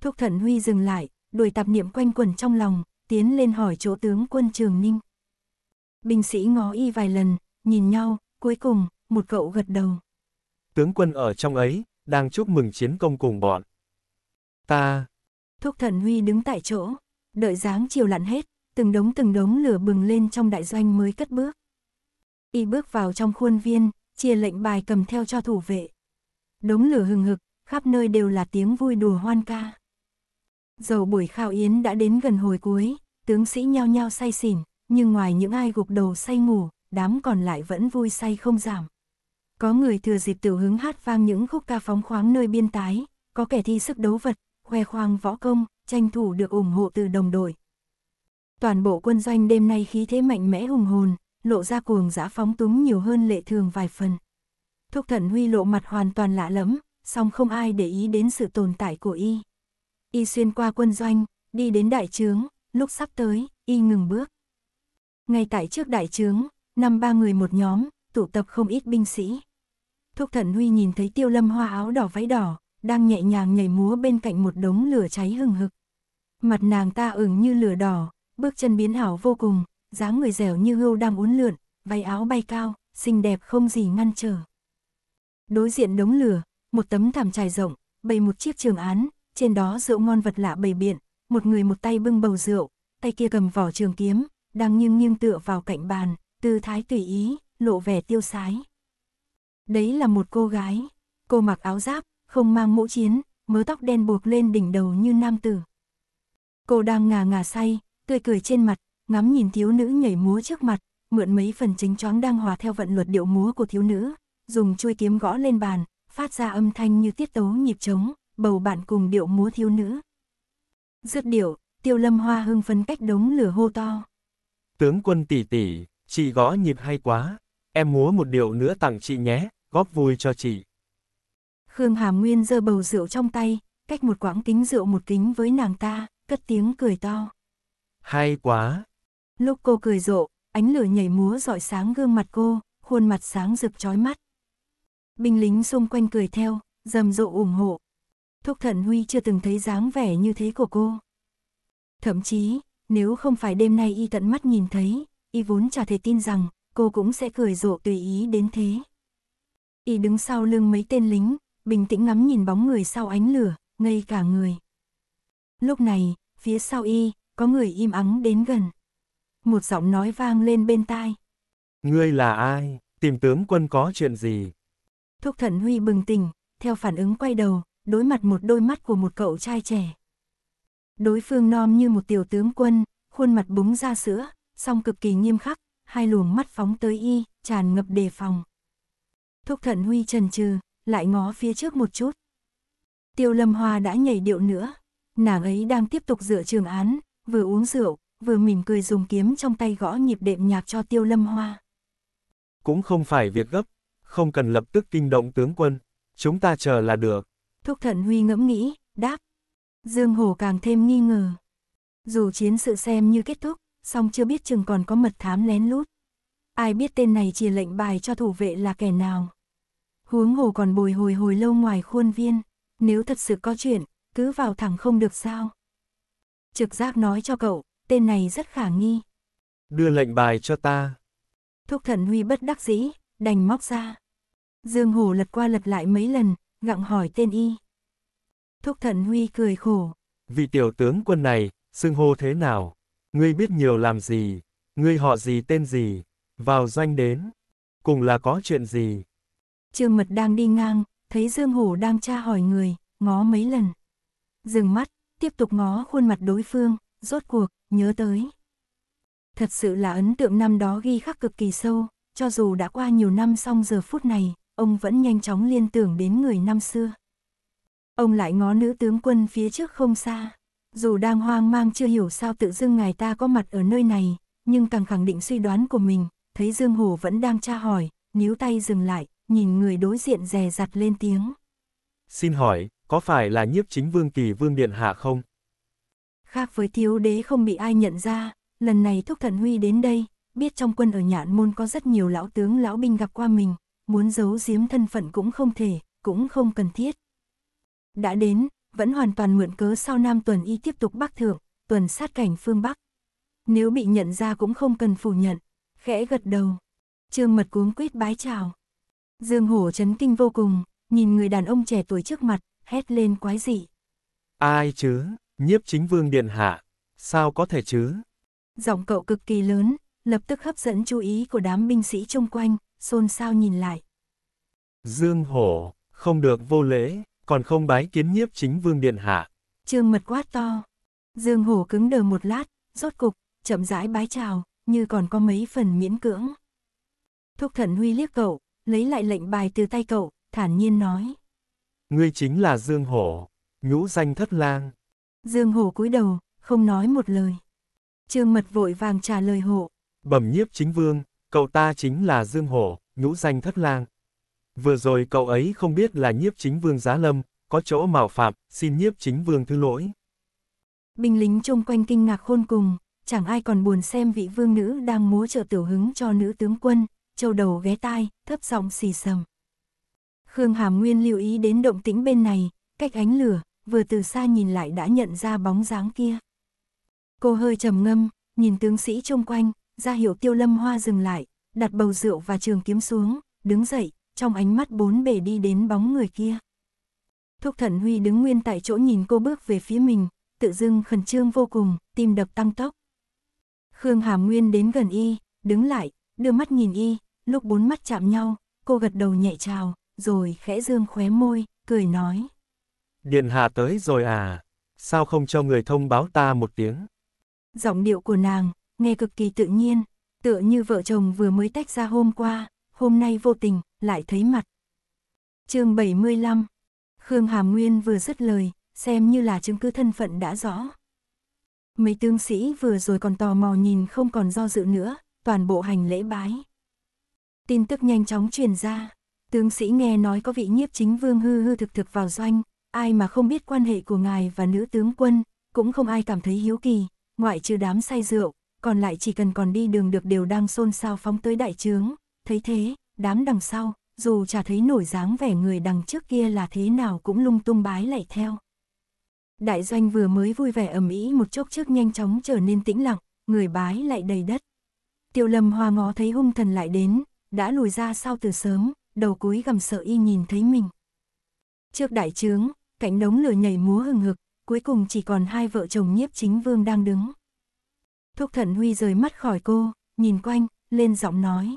Thúc Thận huy dừng lại, đuổi tạp niệm quanh quẩn trong lòng, tiến lên hỏi chỗ tướng quân Trường Ninh. Binh sĩ ngó y vài lần, nhìn nhau, cuối cùng, một cậu gật đầu. Tướng quân ở trong ấy, đang chúc mừng chiến công cùng bọn. Ta... Thúc Thận huy đứng tại chỗ, đợi dáng chiều lặn hết, từng đống từng đống lửa bừng lên trong đại doanh mới cất bước. Y bước vào trong khuôn viên, chia lệnh bài cầm theo cho thủ vệ. Đống lửa hừng hực, khắp nơi đều là tiếng vui đùa hoan ca. Dầu buổi khao yến đã đến gần hồi cuối, tướng sĩ nhao nhao say xỉn, nhưng ngoài những ai gục đầu say ngủ, đám còn lại vẫn vui say không giảm. Có người thừa dịp tiểu hứng hát vang những khúc ca phóng khoáng nơi biên tái, có kẻ thi sức đấu vật, khoe khoang võ công, tranh thủ được ủng hộ từ đồng đội. Toàn bộ quân doanh đêm nay khí thế mạnh mẽ hùng hồn, lộ ra cuồng dã phóng túng nhiều hơn lệ thường vài phần. Thúc thần huy lộ mặt hoàn toàn lạ lẫm, song không ai để ý đến sự tồn tại của y. Y xuyên qua quân doanh, đi đến đại trướng, lúc sắp tới, y ngừng bước. Ngay tại trước đại trướng, năm ba người một nhóm, tụ tập không ít binh sĩ. Thúc thần Huy nhìn thấy tiêu lâm hoa áo đỏ váy đỏ, đang nhẹ nhàng nhảy múa bên cạnh một đống lửa cháy hừng hực. Mặt nàng ta ửng như lửa đỏ, bước chân biến hảo vô cùng, dáng người dẻo như hươu đang uốn lượn, váy áo bay cao, xinh đẹp không gì ngăn trở. Đối diện đống lửa, một tấm thảm trải rộng, bày một chiếc trường án, trên đó rượu ngon vật lạ bày biện, một người một tay bưng bầu rượu, tay kia cầm vỏ trường kiếm, đang nghiêng nghiêng tựa vào cạnh bàn, tư thái tùy ý, lộ vẻ tiêu sái. Đấy là một cô gái, cô mặc áo giáp, không mang mũ chiến, mớ tóc đen buộc lên đỉnh đầu như nam tử. Cô đang ngà ngà say, tươi cười trên mặt, ngắm nhìn thiếu nữ nhảy múa trước mặt, mượn mấy phần chính choáng đang hòa theo vận luật điệu múa của thiếu nữ, dùng chuôi kiếm gõ lên bàn, phát ra âm thanh như tiết tấu nhịp trống, bầu bạn cùng điệu múa thiếu nữ. Dứt điệu, tiêu lâm hoa hưng phấn cách đống lửa hô to. Tướng quân tỷ tỷ, chị gõ nhịp hay quá, em múa một điệu nữa tặng chị nhé, góp vui cho chị. Khương Hà Nguyên giơ bầu rượu trong tay, cách một quãng kính rượu một kính với nàng ta, cất tiếng cười to. Hay quá! Lúc cô cười rộ, ánh lửa nhảy múa dọi sáng gương mặt cô, khuôn mặt sáng rực trói mắt. Binh lính xung quanh cười theo, rầm rộ ủng hộ. Thúc Thận Huy chưa từng thấy dáng vẻ như thế của cô. Thậm chí, nếu không phải đêm nay y tận mắt nhìn thấy, y vốn chả thể tin rằng cô cũng sẽ cười rộ tùy ý đến thế. Y đứng sau lưng mấy tên lính, bình tĩnh ngắm nhìn bóng người sau ánh lửa, ngây cả người. Lúc này, phía sau y, có người im ắng đến gần. Một giọng nói vang lên bên tai. Ngươi là ai? Tìm tướng quân có chuyện gì? Thúc Thận Huy bừng tỉnh, theo phản ứng quay đầu, đối mặt một đôi mắt của một cậu trai trẻ. Đối phương nom như một tiểu tướng quân, khuôn mặt búng ra sữa, song cực kỳ nghiêm khắc, hai luồng mắt phóng tới y, tràn ngập đề phòng. Thúc Thận Huy trần trừ, lại ngó phía trước một chút. Tiêu Lâm Hoa đã nhảy điệu nữa, nàng ấy đang tiếp tục dựa trường án, vừa uống rượu, vừa mỉm cười dùng kiếm trong tay gõ nhịp đệm nhạc cho Tiêu Lâm Hoa. Cũng không phải việc gấp, không cần lập tức kinh động tướng quân, chúng ta chờ là được. Thúc thận huy ngẫm nghĩ, đáp. Dương Hồ càng thêm nghi ngờ. Dù chiến sự xem như kết thúc, song chưa biết chừng còn có mật thám lén lút. Ai biết tên này chỉ lệnh bài cho thủ vệ là kẻ nào. Huống hồ còn bồi hồi hồi lâu ngoài khuôn viên, nếu thật sự có chuyện, cứ vào thẳng không được sao. Trực giác nói cho cậu, tên này rất khả nghi. Đưa lệnh bài cho ta. Thúc thần huy bất đắc dĩ, đành móc ra. Dương Hổ lật qua lật lại mấy lần, gặng hỏi tên y. Thúc Thận Huy cười khổ. Vị tiểu tướng quân này, xưng hô thế nào? Ngươi biết nhiều làm gì? Ngươi họ gì tên gì? Vào doanh đến. Cùng là có chuyện gì? Trương Mật đang đi ngang, thấy Dương Hổ đang tra hỏi người, ngó mấy lần. Dừng mắt, tiếp tục ngó khuôn mặt đối phương, rốt cuộc, nhớ tới. Thật sự là ấn tượng năm đó ghi khắc cực kỳ sâu, cho dù đã qua nhiều năm song giờ phút này, ông vẫn nhanh chóng liên tưởng đến người năm xưa. Ông lại ngó nữ tướng quân phía trước không xa. Dù đang hoang mang chưa hiểu sao tự dưng ngài ta có mặt ở nơi này, nhưng càng khẳng định suy đoán của mình, thấy Dương Hồ vẫn đang tra hỏi, níu tay dừng lại, nhìn người đối diện rè rặt lên tiếng. Xin hỏi, có phải là nhiếp chính vương kỳ vương điện hạ không? Khác với thiếu đế không bị ai nhận ra, lần này Thúc Thần Huy đến đây, biết trong quân ở nhạn môn có rất nhiều lão tướng lão binh gặp qua mình, muốn giấu giếm thân phận cũng không thể, cũng không cần thiết. Đã đến, vẫn hoàn toàn mượn cớ sau Nam tuần y tiếp tục bắc thượng, tuần sát cảnh phương Bắc. Nếu bị nhận ra cũng không cần phủ nhận, khẽ gật đầu. Trương mật cuống quýt bái chào. Dương hổ chấn kinh vô cùng, nhìn người đàn ông trẻ tuổi trước mặt, hét lên quái dị. Ai chứ, nhiếp chính vương điện hạ, sao có thể chứ? Giọng cậu cực kỳ lớn, lập tức hấp dẫn chú ý của đám binh sĩ chung quanh xôn xao nhìn lại. Dương hổ, không được vô lễ, còn không bái kiến nhiếp chính vương điện hạ. Trương mật quát to. Dương hổ cứng đờ một lát, rốt cục, chậm rãi bái chào, như còn có mấy phần miễn cưỡng. Thúc thần huy liếc cậu, lấy lại lệnh bài từ tay cậu, thản nhiên nói. Ngươi chính là Dương hổ, nhũ danh thất lang. Dương hổ cúi đầu, không nói một lời. Trương mật vội vàng trả lời hộ. Bẩm nhiếp chính vương, Cậu ta chính là Dương Hổ, ngũ danh thất lang. Vừa rồi cậu ấy không biết là nhiếp chính vương giá lâm, có chỗ mạo phạm, xin nhiếp chính vương thứ lỗi. Binh lính trông quanh kinh ngạc khôn cùng, chẳng ai còn buồn xem vị vương nữ đang múa trợ tiểu hứng cho nữ tướng quân, châu đầu ghé tai, thấp giọng xì sầm. Khương Hàm Nguyên lưu ý đến động tĩnh bên này, cách ánh lửa, vừa từ xa nhìn lại đã nhận ra bóng dáng kia. Cô hơi trầm ngâm, nhìn tướng sĩ trông quanh, ra hiệu tiêu lâm hoa dừng lại, đặt bầu rượu và trường kiếm xuống, đứng dậy, trong ánh mắt bốn bề đi đến bóng người kia. Thúc thần Huy đứng nguyên tại chỗ nhìn cô bước về phía mình, tự dưng khẩn trương vô cùng, tim đập tăng tốc. Khương Hàm Nguyên đến gần y, đứng lại, đưa mắt nhìn y, lúc bốn mắt chạm nhau, cô gật đầu nhẹ chào, rồi khẽ dương khóe môi, cười nói. Điện hạ tới rồi à, sao không cho người thông báo ta một tiếng? Giọng điệu của nàng, nghe cực kỳ tự nhiên, tựa như vợ chồng vừa mới tách ra hôm qua, hôm nay vô tình, lại thấy mặt. chương 75 Khương Hàm Nguyên vừa dứt lời, xem như là chứng cứ thân phận đã rõ. Mấy tướng sĩ vừa rồi còn tò mò nhìn không còn do dự nữa, toàn bộ hành lễ bái. Tin tức nhanh chóng truyền ra, tướng sĩ nghe nói có vị nhiếp chính vương hư hư thực thực vào doanh, ai mà không biết quan hệ của ngài và nữ tướng quân, cũng không ai cảm thấy hiếu kỳ, ngoại trừ đám say rượu, còn lại chỉ cần còn đi đường được đều đang xôn xao phóng tới đại trướng, thấy thế, đám đằng sau, dù chả thấy nổi dáng vẻ người đằng trước kia là thế nào cũng lung tung bái lại theo. Đại doanh vừa mới vui vẻ ầm ĩ một chốc trước nhanh chóng trở nên tĩnh lặng, người bái lại đầy đất. Tiêu Lâm Hoa ngó thấy hung thần lại đến, đã lùi ra sau từ sớm, đầu cúi gầm sợ y nhìn thấy mình. Trước đại trướng, cảnh đống lửa nhảy múa hừng hực, cuối cùng chỉ còn hai vợ chồng nhiếp chính vương đang đứng. Thúc thần Huy rời mắt khỏi cô, nhìn quanh, lên giọng nói.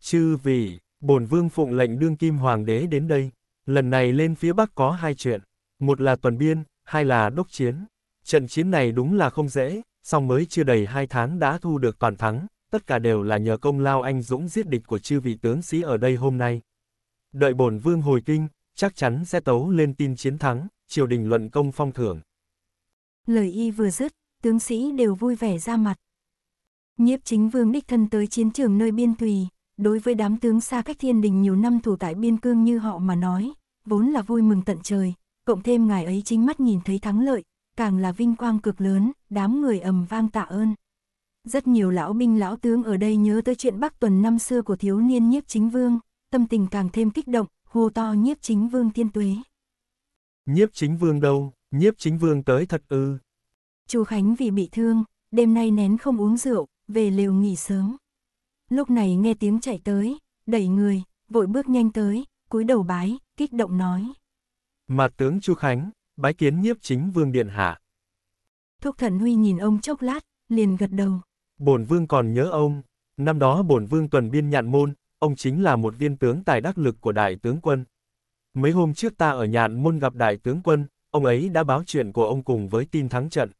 Chư vị, bổn vương phụng lệnh đương kim hoàng đế đến đây. Lần này lên phía Bắc có hai chuyện. Một là tuần biên, hai là đốc chiến. Trận chiến này đúng là không dễ, song mới chưa đầy hai tháng đã thu được toàn thắng. Tất cả đều là nhờ công lao anh dũng giết địch của chư vị tướng sĩ ở đây hôm nay. Đợi bổn vương hồi kinh, chắc chắn sẽ tấu lên tin chiến thắng, triều đình luận công phong thưởng. Lời y vừa dứt, tướng sĩ đều vui vẻ ra mặt. Nhiếp chính vương đích thân tới chiến trường nơi biên tùy, đối với đám tướng xa cách thiên đình nhiều năm thủ tại biên cương như họ mà nói, vốn là vui mừng tận trời, cộng thêm ngài ấy chính mắt nhìn thấy thắng lợi, càng là vinh quang cực lớn, đám người ầm vang tạ ơn. Rất nhiều lão binh lão tướng ở đây nhớ tới chuyện Bắc tuần năm xưa của thiếu niên nhiếp chính vương, tâm tình càng thêm kích động, hô to nhiếp chính vương tiên tuế. Nhiếp chính vương đâu, nhiếp chính vương tới thật ư, Chu Khánh vì bị thương, đêm nay nén không uống rượu, về lều nghỉ sớm. Lúc này nghe tiếng chạy tới, đẩy người, vội bước nhanh tới, cúi đầu bái, kích động nói. Mặt tướng Chu Khánh, bái kiến nhiếp chính vương điện hạ. Thúc thần huy nhìn ông chốc lát, liền gật đầu. Bổn vương còn nhớ ông, năm đó bổn vương tuần biên nhạn môn, ông chính là một viên tướng tài đắc lực của đại tướng quân. Mấy hôm trước ta ở nhạn môn gặp đại tướng quân, ông ấy đã báo chuyện của ông cùng với tin thắng trận.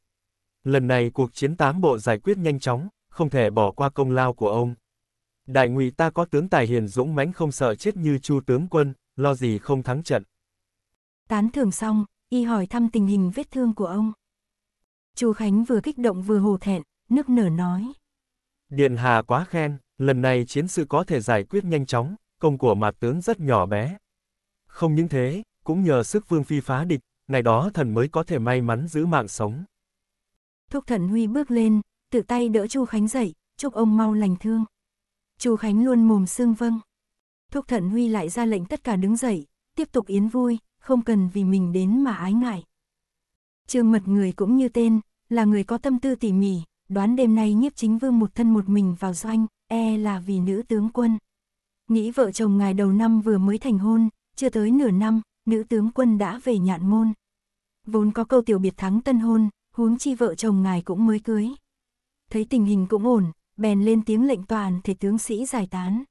Lần này cuộc chiến tám bộ giải quyết nhanh chóng, không thể bỏ qua công lao của ông. Đại ngụy ta có tướng tài hiền dũng mãnh không sợ chết như chu tướng quân, lo gì không thắng trận. Tán thưởng xong, y hỏi thăm tình hình vết thương của ông. Chu Khánh vừa kích động vừa hồ thẹn, nước nở nói. Điện Hà quá khen, lần này chiến sự có thể giải quyết nhanh chóng, công của mặt tướng rất nhỏ bé. Không những thế, cũng nhờ sức vương phi phá địch, ngày đó thần mới có thể may mắn giữ mạng sống. Thúc Thần Huy bước lên, tự tay đỡ Chu Khánh dậy, chúc ông mau lành thương. Chu Khánh luôn mồm xương vâng. Thúc Thần Huy lại ra lệnh tất cả đứng dậy, tiếp tục yến vui, không cần vì mình đến mà ái ngại. Trương Mật người cũng như tên, là người có tâm tư tỉ mỉ, đoán đêm nay nhiếp chính vương một thân một mình vào doanh, e là vì nữ tướng quân. Nghĩ vợ chồng ngài đầu năm vừa mới thành hôn, chưa tới nửa năm, nữ tướng quân đã về nhạn môn. Vốn có câu tiểu biệt thắng tân hôn, huống chi vợ chồng ngài cũng mới cưới. Thấy tình hình cũng ổn, bèn lên tiếng lệnh toàn thể tướng sĩ giải tán.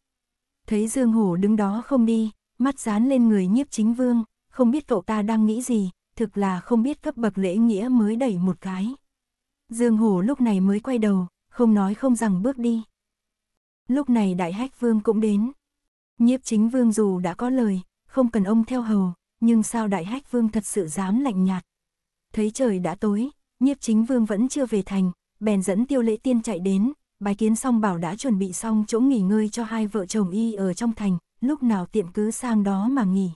Thấy Dương Hổ đứng đó không đi, mắt dán lên người nhiếp chính vương, không biết cậu ta đang nghĩ gì, thực là không biết cấp bậc lễ nghĩa mới đẩy một cái. Dương Hổ lúc này mới quay đầu, không nói không rằng bước đi. Lúc này Đại Hách Vương cũng đến. Nhiếp chính vương dù đã có lời, không cần ông theo hầu, nhưng sao Đại Hách Vương thật sự dám lạnh nhạt. Thấy trời đã tối, nhiếp chính vương vẫn chưa về thành, bèn dẫn tiêu lễ tiên chạy đến, Bài kiến xong bảo đã chuẩn bị xong chỗ nghỉ ngơi cho hai vợ chồng y ở trong thành, lúc nào tiện cứ sang đó mà nghỉ.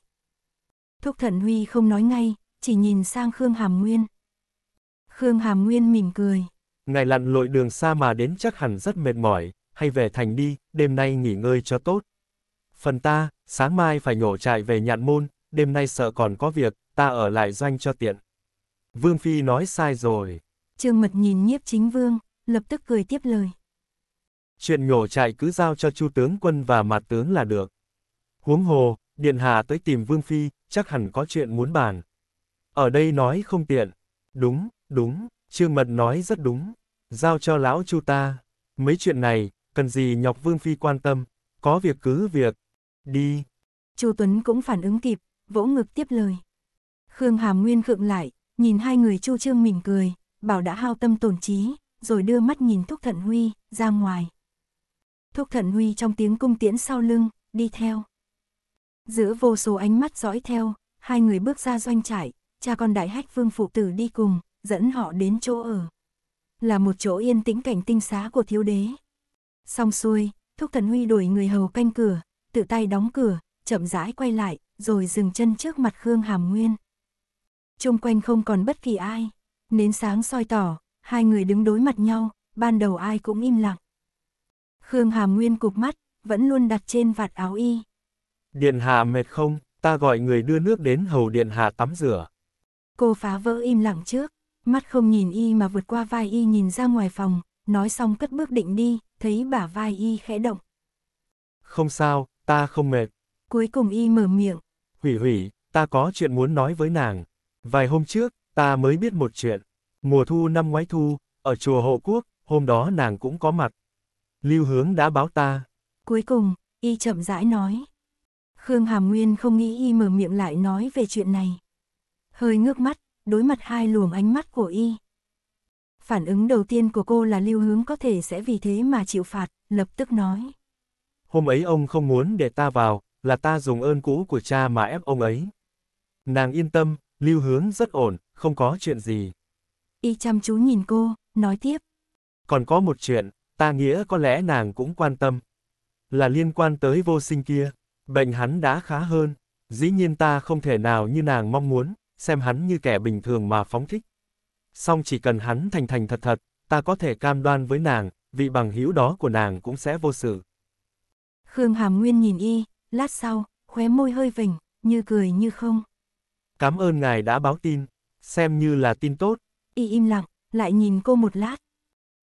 Thúc thần huy không nói ngay, chỉ nhìn sang Khương Hàm Nguyên. Khương Hàm Nguyên mỉm cười. Ngài lặn lội đường xa mà đến chắc hẳn rất mệt mỏi, hay về thành đi, đêm nay nghỉ ngơi cho tốt. Phần ta, sáng mai phải nhổ trại về nhạn môn, đêm nay sợ còn có việc, ta ở lại doanh cho tiện. Vương Phi nói sai rồi. Trương Mật nhìn nhiếp chính vương, lập tức cười tiếp lời. Chuyện nhổ chạy cứ giao cho chu tướng quân và mặt tướng là được. Huống hồ, Điện Hà tới tìm Vương Phi, chắc hẳn có chuyện muốn bàn. Ở đây nói không tiện. Đúng, đúng, Trương Mật nói rất đúng. Giao cho lão chu ta. Mấy chuyện này, cần gì nhọc Vương Phi quan tâm. Có việc cứ việc. Đi. Chu Tuấn cũng phản ứng kịp, vỗ ngực tiếp lời. Khương Hàm Nguyên khựng lại, nhìn hai người Chu Trương mỉm cười, bảo đã hao tâm tổn trí, rồi đưa mắt nhìn Thúc Thận Huy, ra ngoài. Thúc Thận Huy trong tiếng cung tiễn sau lưng, đi theo. Giữa vô số ánh mắt dõi theo, hai người bước ra doanh trại cha con đại hách vương phụ tử đi cùng, dẫn họ đến chỗ ở. Là một chỗ yên tĩnh cảnh tinh xá của thiếu đế. Xong xuôi, Thúc thận Huy đuổi người hầu canh cửa, tự tay đóng cửa, chậm rãi quay lại, rồi dừng chân trước mặt Khương Hàm Nguyên chung quanh không còn bất kỳ ai. Nến sáng soi tỏ, hai người đứng đối mặt nhau, ban đầu ai cũng im lặng. Khương Hàm Nguyên cục mắt, vẫn luôn đặt trên vạt áo y. Điện hạ mệt không, ta gọi người đưa nước đến hầu điện hạ tắm rửa. Cô phá vỡ im lặng trước, mắt không nhìn y mà vượt qua vai y nhìn ra ngoài phòng, nói xong cất bước định đi, thấy bả vai y khẽ động. Không sao, ta không mệt. Cuối cùng y mở miệng. Hủy hủy, ta có chuyện muốn nói với nàng. Vài hôm trước, ta mới biết một chuyện. Mùa thu năm ngoái thu, ở chùa Hộ Quốc, hôm đó nàng cũng có mặt. Lưu Hướng đã báo ta. Cuối cùng, y chậm rãi nói. Khương Hàm Nguyên không nghĩ y mở miệng lại nói về chuyện này. Hơi ngước mắt, đối mặt hai luồng ánh mắt của y. Phản ứng đầu tiên của cô là lưu hướng có thể sẽ vì thế mà chịu phạt, lập tức nói. Hôm ấy ông không muốn để ta vào, là ta dùng ơn cũ của cha mà ép ông ấy. Nàng yên tâm, Lưu hướng rất ổn, không có chuyện gì. Y chăm chú nhìn cô, nói tiếp. Còn có một chuyện, ta nghĩa có lẽ nàng cũng quan tâm. Là liên quan tới vô sinh kia, bệnh hắn đã khá hơn, dĩ nhiên ta không thể nào như nàng mong muốn, xem hắn như kẻ bình thường mà phóng thích. Song chỉ cần hắn thành thành thật thật, ta có thể cam đoan với nàng, vị bằng hữu đó của nàng cũng sẽ vô sự. Khương Hàm Nguyên nhìn y, lát sau, khóe môi hơi vỉnh, như cười như không. Cảm ơn ngài đã báo tin, xem như là tin tốt. Y im lặng, lại nhìn cô một lát.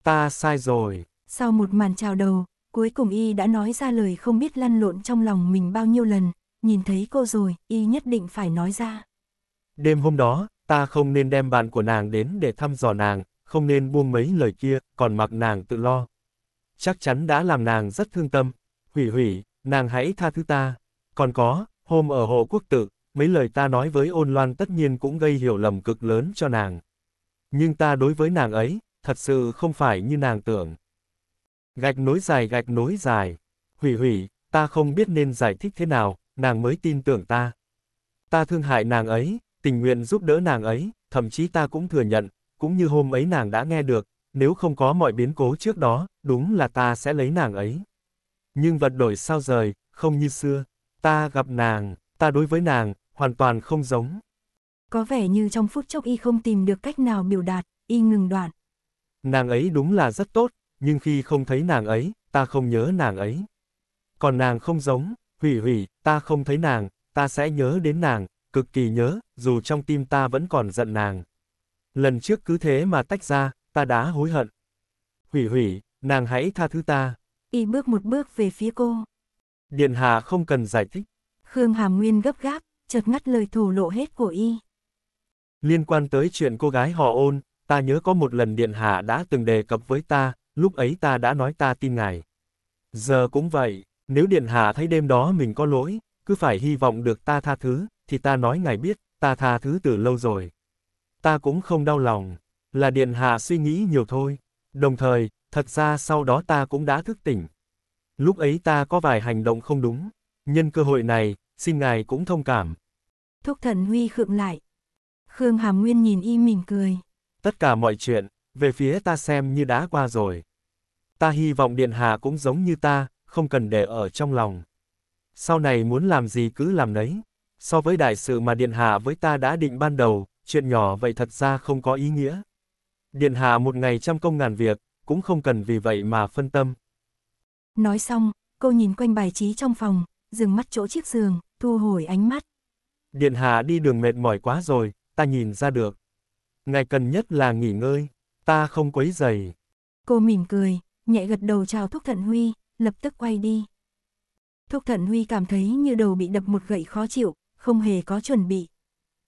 Ta sai rồi. Sau một màn chào đầu, cuối cùng Y đã nói ra lời không biết lăn lộn trong lòng mình bao nhiêu lần, nhìn thấy cô rồi, Y nhất định phải nói ra. Đêm hôm đó, ta không nên đem bạn của nàng đến để thăm dò nàng, không nên buông mấy lời kia, còn mặc nàng tự lo. Chắc chắn đã làm nàng rất thương tâm. Hủy hủy, nàng hãy tha thứ ta. Còn có, hôm ở hộ quốc tự, mấy lời ta nói với ôn loan tất nhiên cũng gây hiểu lầm cực lớn cho nàng. Nhưng ta đối với nàng ấy, thật sự không phải như nàng tưởng. Gạch nối dài gạch nối dài, hủy hủy, ta không biết nên giải thích thế nào, nàng mới tin tưởng ta. Ta thương hại nàng ấy, tình nguyện giúp đỡ nàng ấy, thậm chí ta cũng thừa nhận, cũng như hôm ấy nàng đã nghe được, nếu không có mọi biến cố trước đó, đúng là ta sẽ lấy nàng ấy. Nhưng vật đổi sao rời, không như xưa, ta gặp nàng, ta đối với nàng, hoàn toàn không giống. Có vẻ như trong phút chốc y không tìm được cách nào biểu đạt, y ngừng đoạn. Nàng ấy đúng là rất tốt, nhưng khi không thấy nàng ấy, ta không nhớ nàng ấy. Còn nàng không giống, hủy hủy, ta không thấy nàng, ta sẽ nhớ đến nàng, cực kỳ nhớ, dù trong tim ta vẫn còn giận nàng. Lần trước cứ thế mà tách ra, ta đã hối hận. Hủy hủy, nàng hãy tha thứ ta. Y bước một bước về phía cô. Điện hạ không cần giải thích. Khương Hàm Nguyên gấp gáp chợt ngắt lời thổ lộ hết của y. Liên quan tới chuyện cô gái họ ôn, ta nhớ có một lần Điện Hạ đã từng đề cập với ta, lúc ấy ta đã nói ta tin ngài. Giờ cũng vậy, nếu Điện Hạ thấy đêm đó mình có lỗi, cứ phải hy vọng được ta tha thứ, thì ta nói ngài biết, ta tha thứ từ lâu rồi. Ta cũng không đau lòng, là Điện Hạ suy nghĩ nhiều thôi. Đồng thời, thật ra sau đó ta cũng đã thức tỉnh. Lúc ấy ta có vài hành động không đúng. Nhân cơ hội này, xin ngài cũng thông cảm, Thúc thần huy khựng lại. Khương Hàm Nguyên nhìn y mỉm cười. Tất cả mọi chuyện, về phía ta xem như đã qua rồi. Ta hy vọng Điện Hà cũng giống như ta, không cần để ở trong lòng. Sau này muốn làm gì cứ làm nấy. So với đại sự mà Điện Hà với ta đã định ban đầu, chuyện nhỏ vậy thật ra không có ý nghĩa. Điện Hà một ngày trăm công ngàn việc, cũng không cần vì vậy mà phân tâm. Nói xong, cô nhìn quanh bài trí trong phòng, dừng mắt chỗ chiếc giường, thu hồi ánh mắt. Điện hạ đi đường mệt mỏi quá rồi, ta nhìn ra được. Ngài cần nhất là nghỉ ngơi, ta không quấy dày. Cô mỉm cười, nhẹ gật đầu chào Thúc Thận Huy, lập tức quay đi. Thúc Thận Huy cảm thấy như đầu bị đập một gậy khó chịu, không hề có chuẩn bị.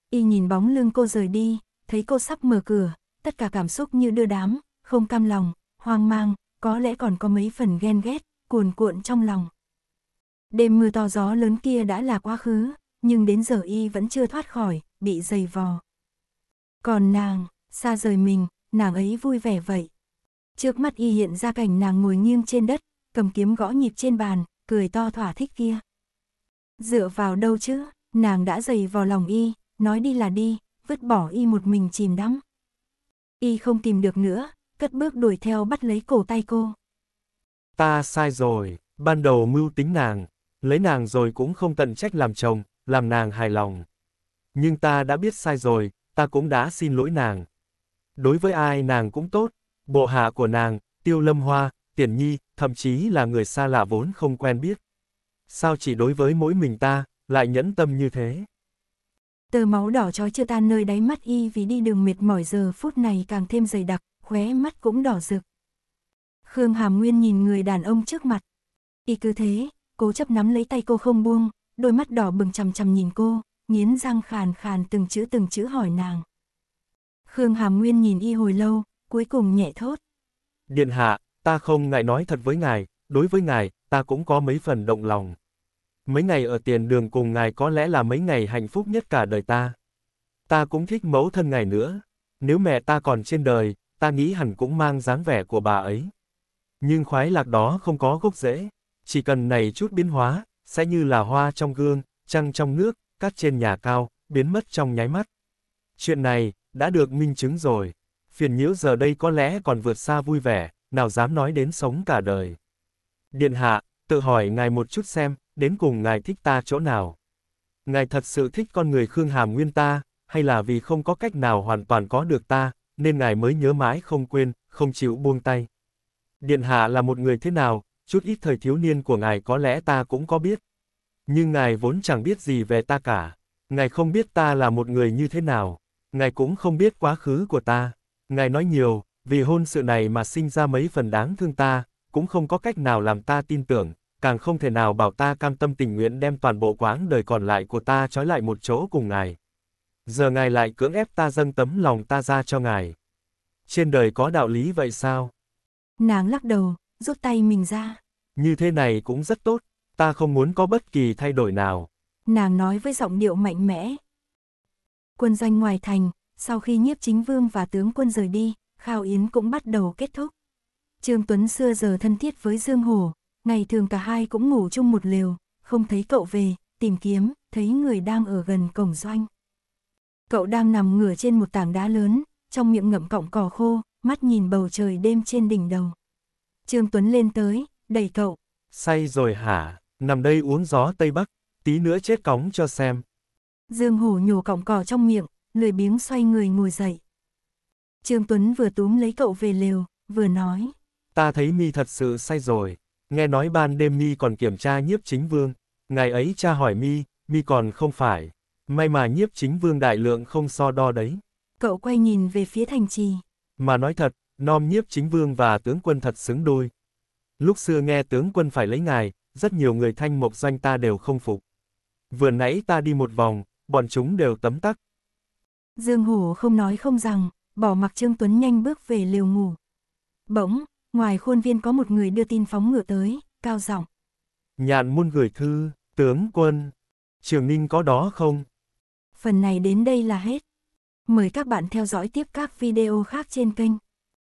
Y nhìn bóng lưng cô rời đi, thấy cô sắp mở cửa, tất cả cảm xúc như đưa đám, không cam lòng, hoang mang, có lẽ còn có mấy phần ghen ghét, cuồn cuộn trong lòng. Đêm mưa to gió lớn kia đã là quá khứ, nhưng đến giờ y vẫn chưa thoát khỏi, bị dày vò. Còn nàng, xa rời mình, nàng ấy vui vẻ vậy. Trước mắt y hiện ra cảnh nàng ngồi nghiêng trên đất, cầm kiếm gõ nhịp trên bàn, cười to thỏa thích kia. Dựa vào đâu chứ, nàng đã dày vò lòng y, nói đi là đi, vứt bỏ y một mình chìm đắm. Y không tìm được nữa, cất bước đuổi theo bắt lấy cổ tay cô. Ta sai rồi, ban đầu mưu tính nàng, lấy nàng rồi cũng không tận trách làm chồng, làm nàng hài lòng. Nhưng ta đã biết sai rồi, ta cũng đã xin lỗi nàng. Đối với ai nàng cũng tốt, bộ hạ của nàng, tiêu lâm hoa, tiền nhi, thậm chí là người xa lạ vốn không quen biết. Sao chỉ đối với mỗi mình ta, lại nhẫn tâm như thế? Tờ máu đỏ trói chưa tan nơi đáy mắt y vì đi đường mệt mỏi giờ phút này càng thêm dày đặc, khóe mắt cũng đỏ rực. Khương Hàm Nguyên nhìn người đàn ông trước mặt. Y cứ thế, cố chấp nắm lấy tay cô không buông, đôi mắt đỏ bừng chằm chằm nhìn cô, nghiến răng khàn khàn từng chữ từng chữ hỏi nàng. Khương Hàm Nguyên nhìn y hồi lâu, cuối cùng nhẹ thốt. Điện hạ, ta không ngại nói thật với ngài, đối với ngài, ta cũng có mấy phần động lòng. Mấy ngày ở tiền đường cùng ngài có lẽ là mấy ngày hạnh phúc nhất cả đời ta. Ta cũng thích mẫu thân ngài nữa. Nếu mẹ ta còn trên đời, ta nghĩ hẳn cũng mang dáng vẻ của bà ấy. Nhưng khoái lạc đó không có gốc rễ. Chỉ cần này chút biến hóa, sẽ như là hoa trong gương, trăng trong nước, cát trên nhà cao, biến mất trong nháy mắt. Chuyện này, đã được minh chứng rồi. Phiền nhiễu giờ đây có lẽ còn vượt xa vui vẻ, nào dám nói đến sống cả đời. Điện hạ, tự hỏi ngài một chút xem, đến cùng ngài thích ta chỗ nào. Ngài thật sự thích con người Khương Hàm Nguyên ta, hay là vì không có cách nào hoàn toàn có được ta, nên ngài mới nhớ mãi không quên, không chịu buông tay. Điện hạ là một người thế nào, Chút ít thời thiếu niên của ngài có lẽ ta cũng có biết. Nhưng ngài vốn chẳng biết gì về ta cả. Ngài không biết ta là một người như thế nào. Ngài cũng không biết quá khứ của ta. Ngài nói nhiều, vì hôn sự này mà sinh ra mấy phần đáng thương ta, cũng không có cách nào làm ta tin tưởng, càng không thể nào bảo ta cam tâm tình nguyện đem toàn bộ quãng đời còn lại của ta trói lại một chỗ cùng ngài. Giờ ngài lại cưỡng ép ta dâng tấm lòng ta ra cho ngài. Trên đời có đạo lý vậy sao? Nàng lắc đầu, rút tay mình ra. Như thế này cũng rất tốt, ta không muốn có bất kỳ thay đổi nào. Nàng nói với giọng điệu mạnh mẽ. Quân doanh ngoài thành, sau khi nhiếp chính vương và tướng quân rời đi, Khao Yến cũng bắt đầu kết thúc. Trương Tuấn xưa giờ thân thiết với Dương hồ ngày thường cả hai cũng ngủ chung một lều, không thấy cậu về, tìm kiếm, thấy người đang ở gần cổng doanh. Cậu đang nằm ngửa trên một tảng đá lớn, trong miệng ngậm cọng cỏ khô, mắt nhìn bầu trời đêm trên đỉnh đầu. Trương Tuấn lên tới, đẩy cậu. Say rồi hả, nằm đây uống gió Tây Bắc, tí nữa chết cóng cho xem. Dương Hổ nhổ cọng cỏ trong miệng, lười biếng xoay người ngồi dậy. Trương Tuấn vừa túm lấy cậu về lều, vừa nói. Ta thấy mi thật sự say rồi, nghe nói ban đêm mi còn kiểm tra nhiếp chính vương, ngày ấy cha hỏi mi, mi còn không phải, may mà nhiếp chính vương đại lượng không so đo đấy. Cậu quay nhìn về phía thành trì. Mà nói thật, Nom nhiếp chính vương và tướng quân thật xứng đôi. Lúc xưa nghe tướng quân phải lấy ngài, rất nhiều người thanh mộc doanh ta đều không phục. Vừa nãy ta đi một vòng, bọn chúng đều tấm tắc. Dương Hổ không nói không rằng, bỏ mặc Trương Tuấn nhanh bước về liều ngủ. Bỗng, ngoài khuôn viên có một người đưa tin phóng ngựa tới, cao giọng. Nhạn muôn gửi thư, tướng quân, Trường Ninh có đó không? Phần này đến đây là hết. Mời các bạn theo dõi tiếp các video khác trên kênh.